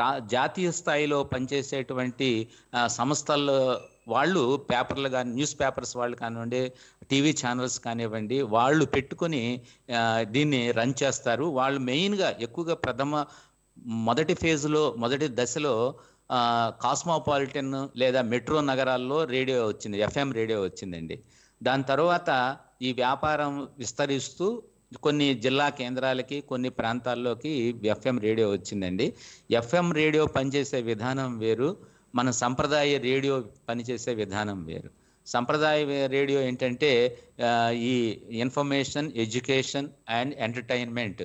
రా జాతీయ స్థాయిలో పనిచేసేటువంటి సంస్థల్లో వాళ్ళు పేపర్లు కానీ న్యూస్ పేపర్స్ వాళ్ళు కానివ్వండి టీవీ ఛానల్స్ కానివ్వండి వాళ్ళు పెట్టుకొని దీన్ని రన్ చేస్తారు వాళ్ళు మెయిన్గా ఎక్కువగా ప్రథమ మొదటి ఫేజ్లో మొదటి దశలో కాస్మోపాలిటన్ లేదా మెట్రో నగరాల్లో రేడియో వచ్చింది ఎఫ్ఎం రేడియో వచ్చిందండి దాని తర్వాత ఈ వ్యాపారం విస్తరిస్తూ కొన్ని జిల్లా కేంద్రాలకి కొన్ని ప్రాంతాల్లోకి ఎఫ్ఎం రేడియో వచ్చిందండి ఎఫ్ఎం రేడియో పనిచేసే విధానం వేరు మన సంప్రదాయ రేడియో పనిచేసే విధానం వేరు సంప్రదాయ రేడియో ఏంటంటే ఈ ఇన్ఫర్మేషన్ ఎడ్యుకేషన్ అండ్ ఎంటర్టైన్మెంట్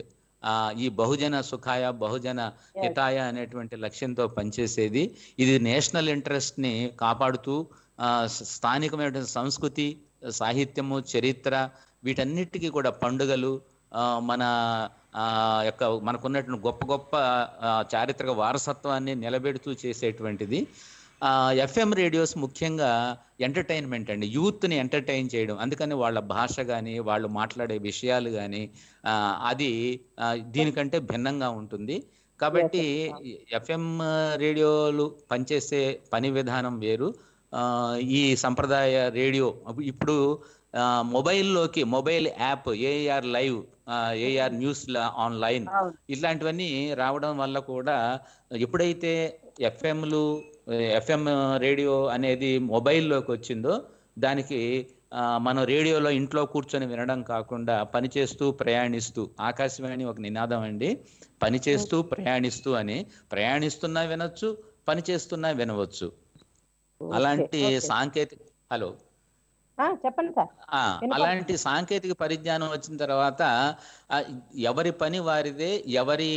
ఆ ఈ బహుజన సుఖాయ బహుజన హితాయ అనేటువంటి లక్ష్యంతో పనిచేసేది ఇది నేషనల్ ఇంట్రెస్ట్ ని కాపాడుతూ ఆ స్థానికమైన సంస్కృతి సాహిత్యము చరిత్ర వీటన్నిటికీ కూడా పండుగలు మన యొక్క మనకున్నటువంటి గొప్ప గొప్ప చారిత్రక వారసత్వాన్ని నిలబెడుతూ చేసేటువంటిది ఎఫ్ఎం రేడియోస్ ముఖ్యంగా ఎంటర్టైన్మెంట్ అండి యూత్ని ఎంటర్టైన్ చేయడం అందుకని వాళ్ళ భాష కానీ వాళ్ళు మాట్లాడే విషయాలు కానీ అది దీనికంటే భిన్నంగా ఉంటుంది కాబట్టి ఎఫ్ఎం రేడియోలు పనిచేసే పని విధానం వేరు ఈ సంప్రదాయ రేడియో ఇప్పుడు మొబైల్లోకి mobile app AR live AR news online ఇట్లాంటివన్నీ రావడం వల్ల కూడా ఎప్పుడైతే ఎఫ్ఎంలు ఎఫ్ఎం రేడియో అనేది మొబైల్లోకి వచ్చిందో దానికి మనం రేడియోలో ఇంట్లో కూర్చొని వినడం కాకుండా పనిచేస్తూ ప్రయాణిస్తూ ఆకాశవాణి ఒక నినాదం అండి పనిచేస్తూ ప్రయాణిస్తూ అని ప్రయాణిస్తున్నా వినొచ్చు పని చేస్తున్నా వినవచ్చు అలాంటి సాంకేతిక హలో చెప్పండి సార్ అలాంటి సాంకేతిక పరిజ్ఞానం వచ్చిన తర్వాత ఎవరి పని వారిదే ఎవరి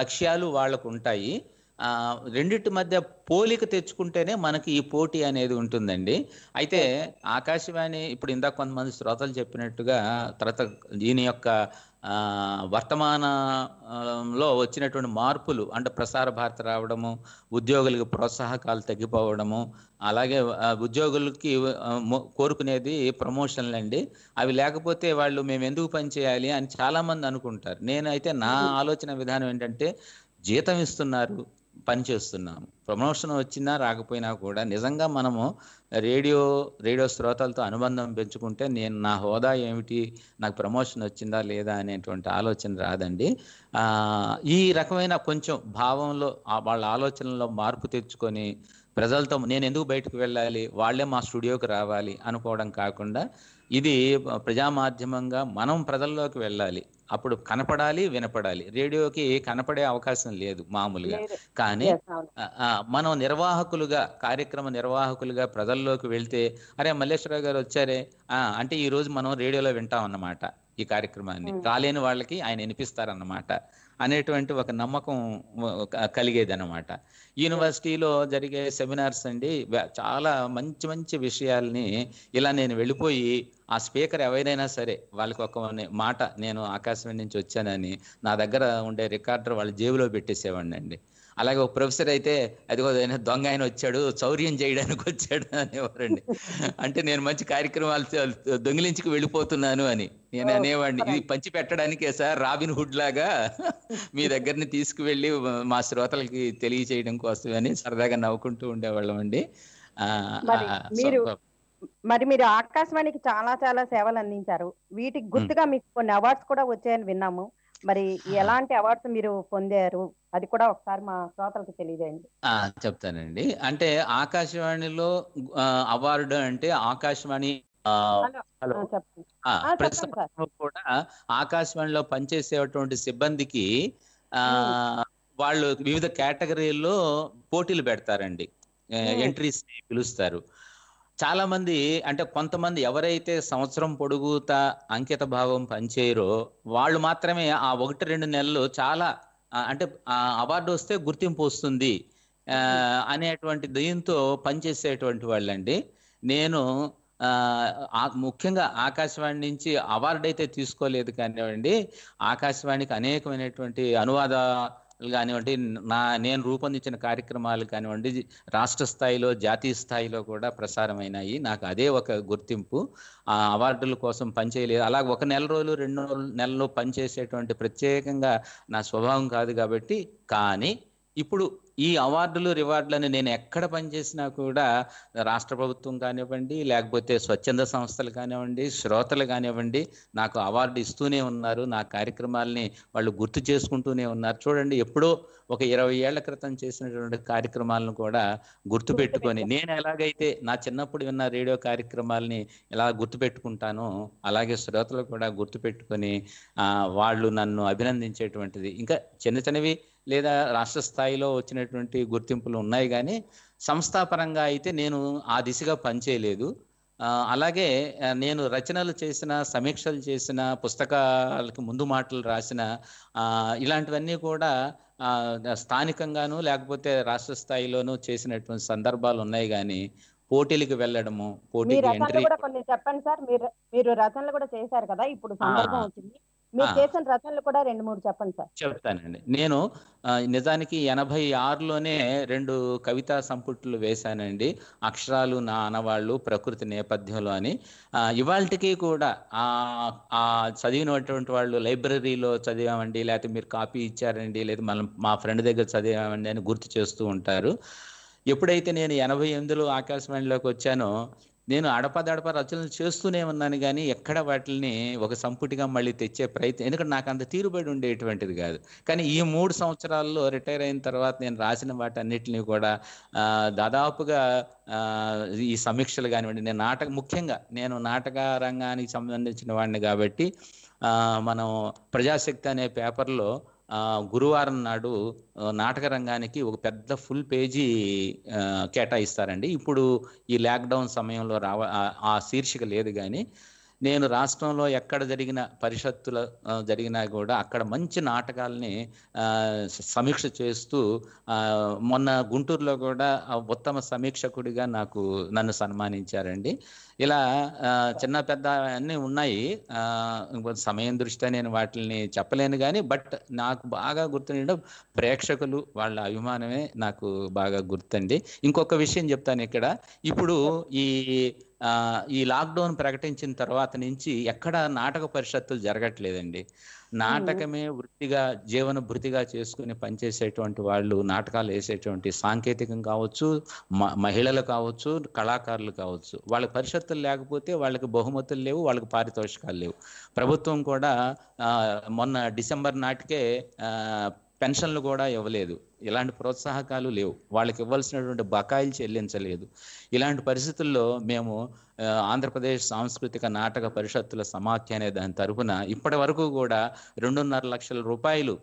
లక్ష్యాలు వాళ్ళకు ఉంటాయి రెండింటి మధ్య పోలిక తెచ్చుకుంటేనే మనకి ఈ పోటీ అనేది ఉంటుందండి అయితే ఆకాశవాణి ఇప్పుడు ఇందాక కొంతమంది శ్రోతలు చెప్పినట్టుగా తర్వాత దీని యొక్క వర్తమానంలో వచ్చినటువంటి మార్పులు అంటే ప్రసార భారత రావడము ఉద్యోగులకు ప్రోత్సాహకాలు తగ్గిపోవడము అలాగే ఉద్యోగులకి కోరుకునేది ప్రమోషన్లు అండి అవి లేకపోతే వాళ్ళు మేము ఎందుకు పనిచేయాలి అని చాలామంది అనుకుంటారు నేనైతే నా ఆలోచన విధానం ఏంటంటే జీతం ఇస్తున్నారు పనిచేస్తున్నాము ప్రమోషన్ వచ్చినా రాకపోయినా కూడా నిజంగా మనము రేడియో రేడియో శ్రోతలతో అనుబంధం పెంచుకుంటే నేను నా హోదా ఏమిటి నాకు ప్రమోషన్ వచ్చిందా లేదా అనేటువంటి ఆలోచన రాదండి ఈ రకమైన కొంచెం భావంలో వాళ్ళ ఆలోచనలో మార్పు తెచ్చుకొని ప్రజలతో నేను ఎందుకు బయటకు వెళ్ళాలి వాళ్ళే మా స్టూడియోకి రావాలి అనుకోవడం కాకుండా ఇది ప్రజామాధ్యమంగా మనం ప్రజల్లోకి వెళ్ళాలి అప్పుడు కనపడాలి వినపడాలి రేడియోకి కనపడే అవకాశం లేదు మామూలుగా కానీ మనం నిర్వాహకులుగా కార్యక్రమ నిర్వాహకులుగా ప్రజల్లోకి వెళ్తే అరే మల్లేశ్వరరావు గారు వచ్చారే అంటే ఈ రోజు మనం రేడియోలో వింటాం అన్నమాట ఈ కార్యక్రమాన్ని రాలేని వాళ్ళకి ఆయన వినిపిస్తారన్నమాట అనేటువంటి ఒక నమ్మకం కలిగేది అనమాట యూనివర్సిటీలో జరిగే సెమినార్స్ అండి చాలా మంచి మంచి విషయాల్ని ఇలా నేను వెళ్ళిపోయి ఆ స్పీకర్ ఎవరైనా సరే వాళ్ళకి ఒక మాట నేను ఆకాశవాణి నుంచి వచ్చానని నా దగ్గర ఉండే రికార్డర్ వాళ్ళ జేబులో పెట్టేసేవాడిని అండి అలాగే ఒక ప్రొఫెసర్ అయితే అదిగో దొంగ ఆయన వచ్చాడు చౌర్యం చేయడానికి వచ్చాడు [laughs] అనేవారండి అంటే నేను మంచి కార్యక్రమాలు దొంగిలించుకు వెళ్ళిపోతున్నాను అని నేను అనేవాడిని ఇది పంచి పెట్టడానికే సార్ రాబిన్ హుడ్ లాగా [laughs] మీ దగ్గరని తీసుకువెళ్ళి మా శ్రోతలకి తెలియచేయడం కోసం అని సరదాగా నవ్వుకుంటూ ఉండేవాళ్ళం అండి మీరు మరి మీరు ఆకాశవాణికి చాలా చాలా సేవలు అందించారు వీటికి గుర్తుగా మీకు కొన్ని అవార్డ్స్ కూడా వచ్చాయని విన్నాము మరి ఎలాంటి అవార్డ్స్ మీరు పొందారు అది కూడా ఒకసారి మా శ్రోతలకు తెలియజేయండి చెప్తానండి అంటే ఆకాశవాణిలో అవార్డు అంటే ఆకాశవాణి కూడా ఆకాశవాణిలో పనిచేసేటువంటి సిబ్బందికి ఆ వాళ్ళు వివిధ కేటగిరీల్లో పోటీలు పెడతారండి ఎంట్రీస్ పిలుస్తారు చాలా మంది అంటే కొంతమంది ఎవరైతే సంవత్సరం పొడుగుతా అంకిత భావం పనిచేయరో వాళ్ళు మాత్రమే ఆ ఒకటి రెండు నెలలు చాలా అంటే అవార్డు వస్తే గుర్తింపు వస్తుంది అనేటువంటి దయంతో పనిచేసేటువంటి వాళ్ళండి నేను ముఖ్యంగా ఆకాశవాణి నుంచి అవార్డు అయితే తీసుకోలేదు కానివ్వండి ఆకాశవాణికి అనేకమైనటువంటి అనువాద కానివ్వండి నా నేను రూపొందించిన కార్యక్రమాలు కానివ్వండి రాష్ట్ర స్థాయిలో జాతీయ స్థాయిలో కూడా ప్రసారమైనాయి నాకు అదే ఒక గుర్తింపు ఆ అవార్డుల కోసం పనిచేయలేదు అలా ఒక నెల రోజులు రెండు నెలలు పనిచేసేటువంటి ప్రత్యేకంగా నా స్వభావం కాదు కాబట్టి కానీ ఇప్పుడు ఈ అవార్డులు రివార్డులను నేను ఎక్కడ పనిచేసినా కూడా రాష్ట్ర ప్రభుత్వం కానివ్వండి లేకపోతే స్వచ్ఛంద సంస్థలు కానివ్వండి శ్రోతలు కానివ్వండి నాకు అవార్డు ఇస్తూనే ఉన్నారు నా కార్యక్రమాల్ని వాళ్ళు గుర్తు చేసుకుంటూనే ఉన్నారు చూడండి ఎప్పుడో ఒక ఇరవై ఏళ్ల క్రితం చేసినటువంటి కార్యక్రమాలను కూడా గుర్తుపెట్టుకొని నేను ఎలాగైతే నా చిన్నప్పుడు విన్న రేడియో కార్యక్రమాల్ని ఎలా గుర్తుపెట్టుకుంటానో అలాగే శ్రోతలు కూడా గుర్తుపెట్టుకొని వాళ్ళు నన్ను అభినందించేటువంటిది ఇంకా చిన్న చిన్నవి లేదా రాష్ట్ర స్థాయిలో వచ్చినటువంటి గుర్తింపులు ఉన్నాయి కానీ సంస్థాపరంగా అయితే నేను ఆ దిశగా పనిచేయలేదు అలాగే నేను రచనలు చేసిన సమీక్షలు చేసిన పుస్తకాలకు ముందు మాటలు రాసిన ఇలాంటివన్నీ కూడా స్థానికంగాను లేకపోతే రాష్ట్ర స్థాయిలోనూ చేసినటువంటి సందర్భాలు ఉన్నాయి కానీ పోటీలకు వెళ్ళడము పోటీలు చెప్పండి సార్ మీరు మీరు రచనలు కూడా చేశారు కదా ఇప్పుడు సందర్భం వచ్చింది మీరు చేసిన రచనలు కూడా రెండు మూడు చెప్పండి సార్ చెప్తానండి నేను నిజానికి ఎనభై ఆరులోనే రెండు కవితా సంపుట్లు వేశానండి అక్షరాలు నా అనవాళ్ళు ప్రకృతి నేపథ్యంలో అని ఇవాళకి కూడా ఆ చదివినటువంటి వాళ్ళు లైబ్రరీలో చదివామండి లేకపోతే మీరు కాపీ ఇచ్చారండి లేదా మనం మా ఫ్రెండ్ దగ్గర చదివామండి అని గుర్తు చేస్తూ ఉంటారు ఎప్పుడైతే నేను ఎనభై ఎనిమిదిలో ఆకాశవాణిలోకి వచ్చానో నేను అడపదడప రచనలు చేస్తూనే ఉన్నాను కానీ ఎక్కడ వాటిని ఒక సంపుటిగా మళ్ళీ తెచ్చే ప్రయత్నం ఎందుకంటే నాకు అంత తీరుబడి ఉండేటువంటిది కాదు కానీ ఈ మూడు సంవత్సరాల్లో రిటైర్ అయిన తర్వాత నేను రాసిన వాటన్నిటిని కూడా దాదాపుగా ఈ సమీక్షలు కానివ్వండి నేను నాటక ముఖ్యంగా నేను నాటక రంగానికి సంబంధించిన వాడిని కాబట్టి మనం ప్రజాశక్తి అనే పేపర్లో గురువారం నాడు నాటక రంగానికి ఒక పెద్ద ఫుల్ పేజీ కేటాయిస్తారండి ఇప్పుడు ఈ లాక్డౌన్ సమయంలో రావ ఆ శీర్షిక లేదు కానీ నేను రాష్ట్రంలో ఎక్కడ జరిగిన పరిషత్తుల జరిగినా కూడా అక్కడ మంచి నాటకాలని సమీక్ష చేస్తూ మొన్న గుంటూరులో కూడా ఉత్తమ సమీక్షకుడిగా నాకు నన్ను సన్మానించారండి ఇలా చిన్న పెద్ద అన్నీ ఉన్నాయి సమయం దృష్ట్యా నేను వాటిని చెప్పలేను కానీ బట్ నాకు బాగా గుర్తుండడం ప్రేక్షకులు వాళ్ళ అభిమానమే నాకు బాగా గుర్తండి ఇంకొక విషయం చెప్తాను ఇక్కడ ఇప్పుడు ఈ ఈ లాక్డౌన్ ప్రకటించిన తర్వాత నుంచి ఎక్కడ నాటక పరిషత్తులు జరగట్లేదండి నాటకమే వృత్తిగా జీవన భృతిగా చేసుకుని పనిచేసేటువంటి వాళ్ళు నాటకాలు వేసేటువంటి సాంకేతికం కావచ్చు మహిళలు కావచ్చు కళాకారులు కావచ్చు వాళ్ళకి పరిషత్తులు లేకపోతే వాళ్ళకి బహుమతులు లేవు వాళ్ళకి పారితోషికాలు లేవు ప్రభుత్వం కూడా మొన్న డిసెంబర్ నాటికే పెన్షన్లు కూడా ఇవ్వలేదు ఇలాంటి ప్రోత్సాహకాలు లేవు వాళ్ళకి ఇవ్వాల్సినటువంటి బకాయిలు చెల్లించలేదు ఇలాంటి పరిస్థితుల్లో మేము ఆంధ్రప్రదేశ్ సాంస్కృతిక నాటక పరిషత్తుల సమాఖ్య అనే దాని తరఫున ఇప్పటి వరకు కూడా రెండున్నర లక్షల రూపాయలు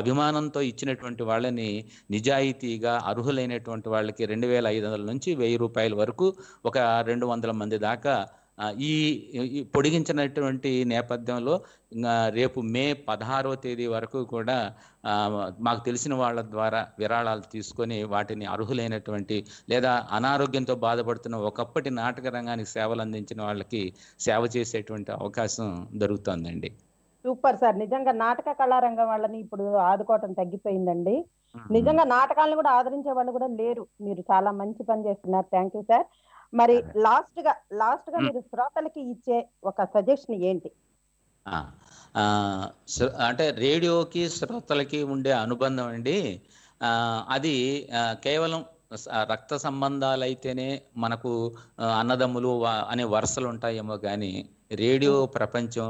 అభిమానంతో ఇచ్చినటువంటి వాళ్ళని నిజాయితీగా అర్హులైనటువంటి వాళ్ళకి రెండు వేల ఐదు వందల నుంచి వెయ్యి రూపాయల వరకు ఒక రెండు వందల మంది దాకా ఈ పొడిగించినటువంటి నేపథ్యంలో రేపు మే పదహారవ తేదీ వరకు కూడా మాకు తెలిసిన వాళ్ళ ద్వారా విరాళాలు తీసుకొని వాటిని అర్హులైనటువంటి లేదా అనారోగ్యంతో బాధపడుతున్న ఒకప్పటి నాటక రంగానికి సేవలు అందించిన వాళ్ళకి సేవ చేసేటువంటి అవకాశం దొరుకుతుందండి సూపర్ సార్ నిజంగా నాటక కళారంగం వాళ్ళని ఇప్పుడు ఆదుకోవటం తగ్గిపోయిందండి నిజంగా నాటకాలను కూడా ఆదరించే వాళ్ళు కూడా లేరు మీరు చాలా మంచి పని చేస్తున్నారు థ్యాంక్ యూ సార్ మరి లాస్ట్ గా లాస్ట్ గా మీరు శ్రోతలకి ఇచ్చే ఒక సజెషన్ ఏంటి అంటే రేడియోకి శ్రోతలకి ఉండే అనుబంధం అండి అది కేవలం రక్త సంబంధాలు అయితేనే మనకు అన్నదమ్ములు అనే వరుసలు ఉంటాయేమో కానీ రేడియో ప్రపంచం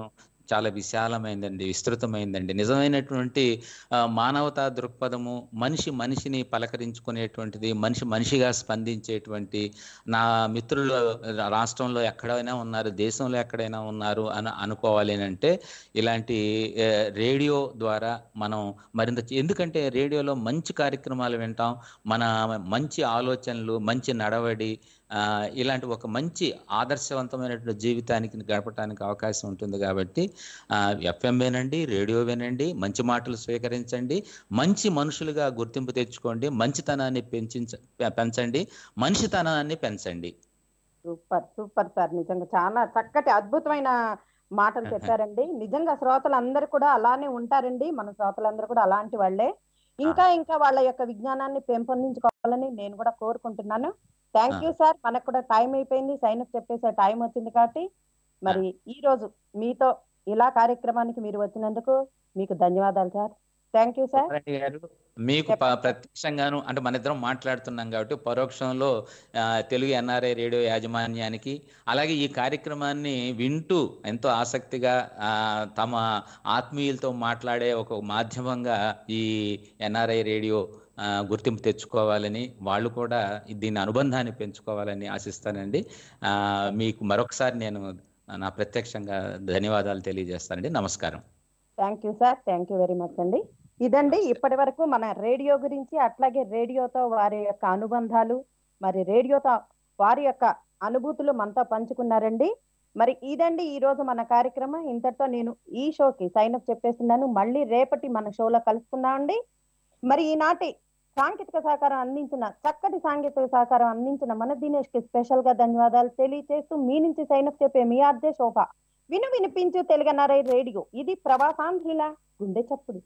చాలా విశాలమైందండి విస్తృతమైందండి నిజమైనటువంటి మానవతా దృక్పథము మనిషి మనిషిని పలకరించుకునేటువంటిది మనిషి మనిషిగా స్పందించేటువంటి నా మిత్రులు రాష్ట్రంలో ఎక్కడైనా ఉన్నారు దేశంలో ఎక్కడైనా ఉన్నారు అని అనుకోవాలి అంటే ఇలాంటి రేడియో ద్వారా మనం మరింత ఎందుకంటే రేడియోలో మంచి కార్యక్రమాలు వింటాం మన మంచి ఆలోచనలు మంచి నడవడి ఇలాంటి ఒక మంచి ఆదర్శవంతమైనటువంటి జీవితానికి గడపడానికి అవకాశం ఉంటుంది కాబట్టి ఎఫ్ఎం వినండి రేడియో వినండి మంచి మాటలు స్వీకరించండి మంచి మనుషులుగా గుర్తింపు తెచ్చుకోండి మంచితనాన్ని పెంచించ పెంచండి మనిషితనాన్ని పెంచండి సూపర్ సూపర్ సార్ నిజంగా చాలా చక్కటి అద్భుతమైన మాటలు [laughs] చెప్పారండి నిజంగా శ్రోతలందరూ కూడా అలానే ఉంటారండి మన శ్రోతలందరూ కూడా అలాంటి వాళ్ళే ఇంకా ఇంకా వాళ్ళ యొక్క విజ్ఞానాన్ని పెంపొందించుకోవాలని నేను కూడా కోరుకుంటున్నాను థ్యాంక్ యూ సార్ మనకు కూడా టైం అయిపోయింది సైన్ అప్ చెప్పేసే టైం వచ్చింది కాబట్టి మరి ఈ రోజు మీతో ఇలా కార్యక్రమానికి మీరు వచ్చినందుకు మీకు ధన్యవాదాలు సార్ థ్యాంక్ యూ సార్ మీకు ప్రత్యక్షంగాను అంటే మన ఇద్దరం మాట్లాడుతున్నాం కాబట్టి పరోక్షంలో తెలుగు ఎన్ఆర్ఐ రేడియో యాజమాన్యానికి అలాగే ఈ కార్యక్రమాన్ని వింటూ ఎంతో ఆసక్తిగా తమ ఆత్మీయులతో మాట్లాడే ఒక మాధ్యమంగా ఈ ఎన్ఆర్ఐ రేడియో గుర్తింపు తెచ్చుకోవాలని వాళ్ళు కూడా దీని అనుబంధాన్ని పెంచుకోవాలని ఆశిస్తానండి మీకు మరొకసారి నేను నా ప్రత్యక్షంగా ధన్యవాదాలు తెలియజేస్తానండి నమస్కారం thank you sir thank you very much అండి ఇదండి ఇప్పటి వరకు మన రేడియో గురించి అట్లాగే రేడియోతో వారి యొక్క అనుబంధాలు మరి రేడియోతో వారి యొక్క అనుభూతులు మనతో పంచుకున్నారండి మరి ఇదండి ఈ రోజు మన కార్యక్రమం ఇంతటితో నేను ఈ షోకి సైన్ అప్ చెప్పేస్తున్నాను మళ్ళీ రేపటి మన షోలో కలుసుకుందామండి మరి ఈనాటి సాంకేతిక సహకారం అందించిన చక్కటి సాంకేతిక సహకారం అందించిన మన దినేష్ కి స్పెషల్ గా ధన్యవాదాలు తెలియజేస్తూ మీ నుంచి సైనఫ్ చెప్పే మీ అర్ధే శోభ విను వినిపించు తెలుగనరై రేడియో ఇది ప్రవాసాంధ్రుల గుండె చప్పుడు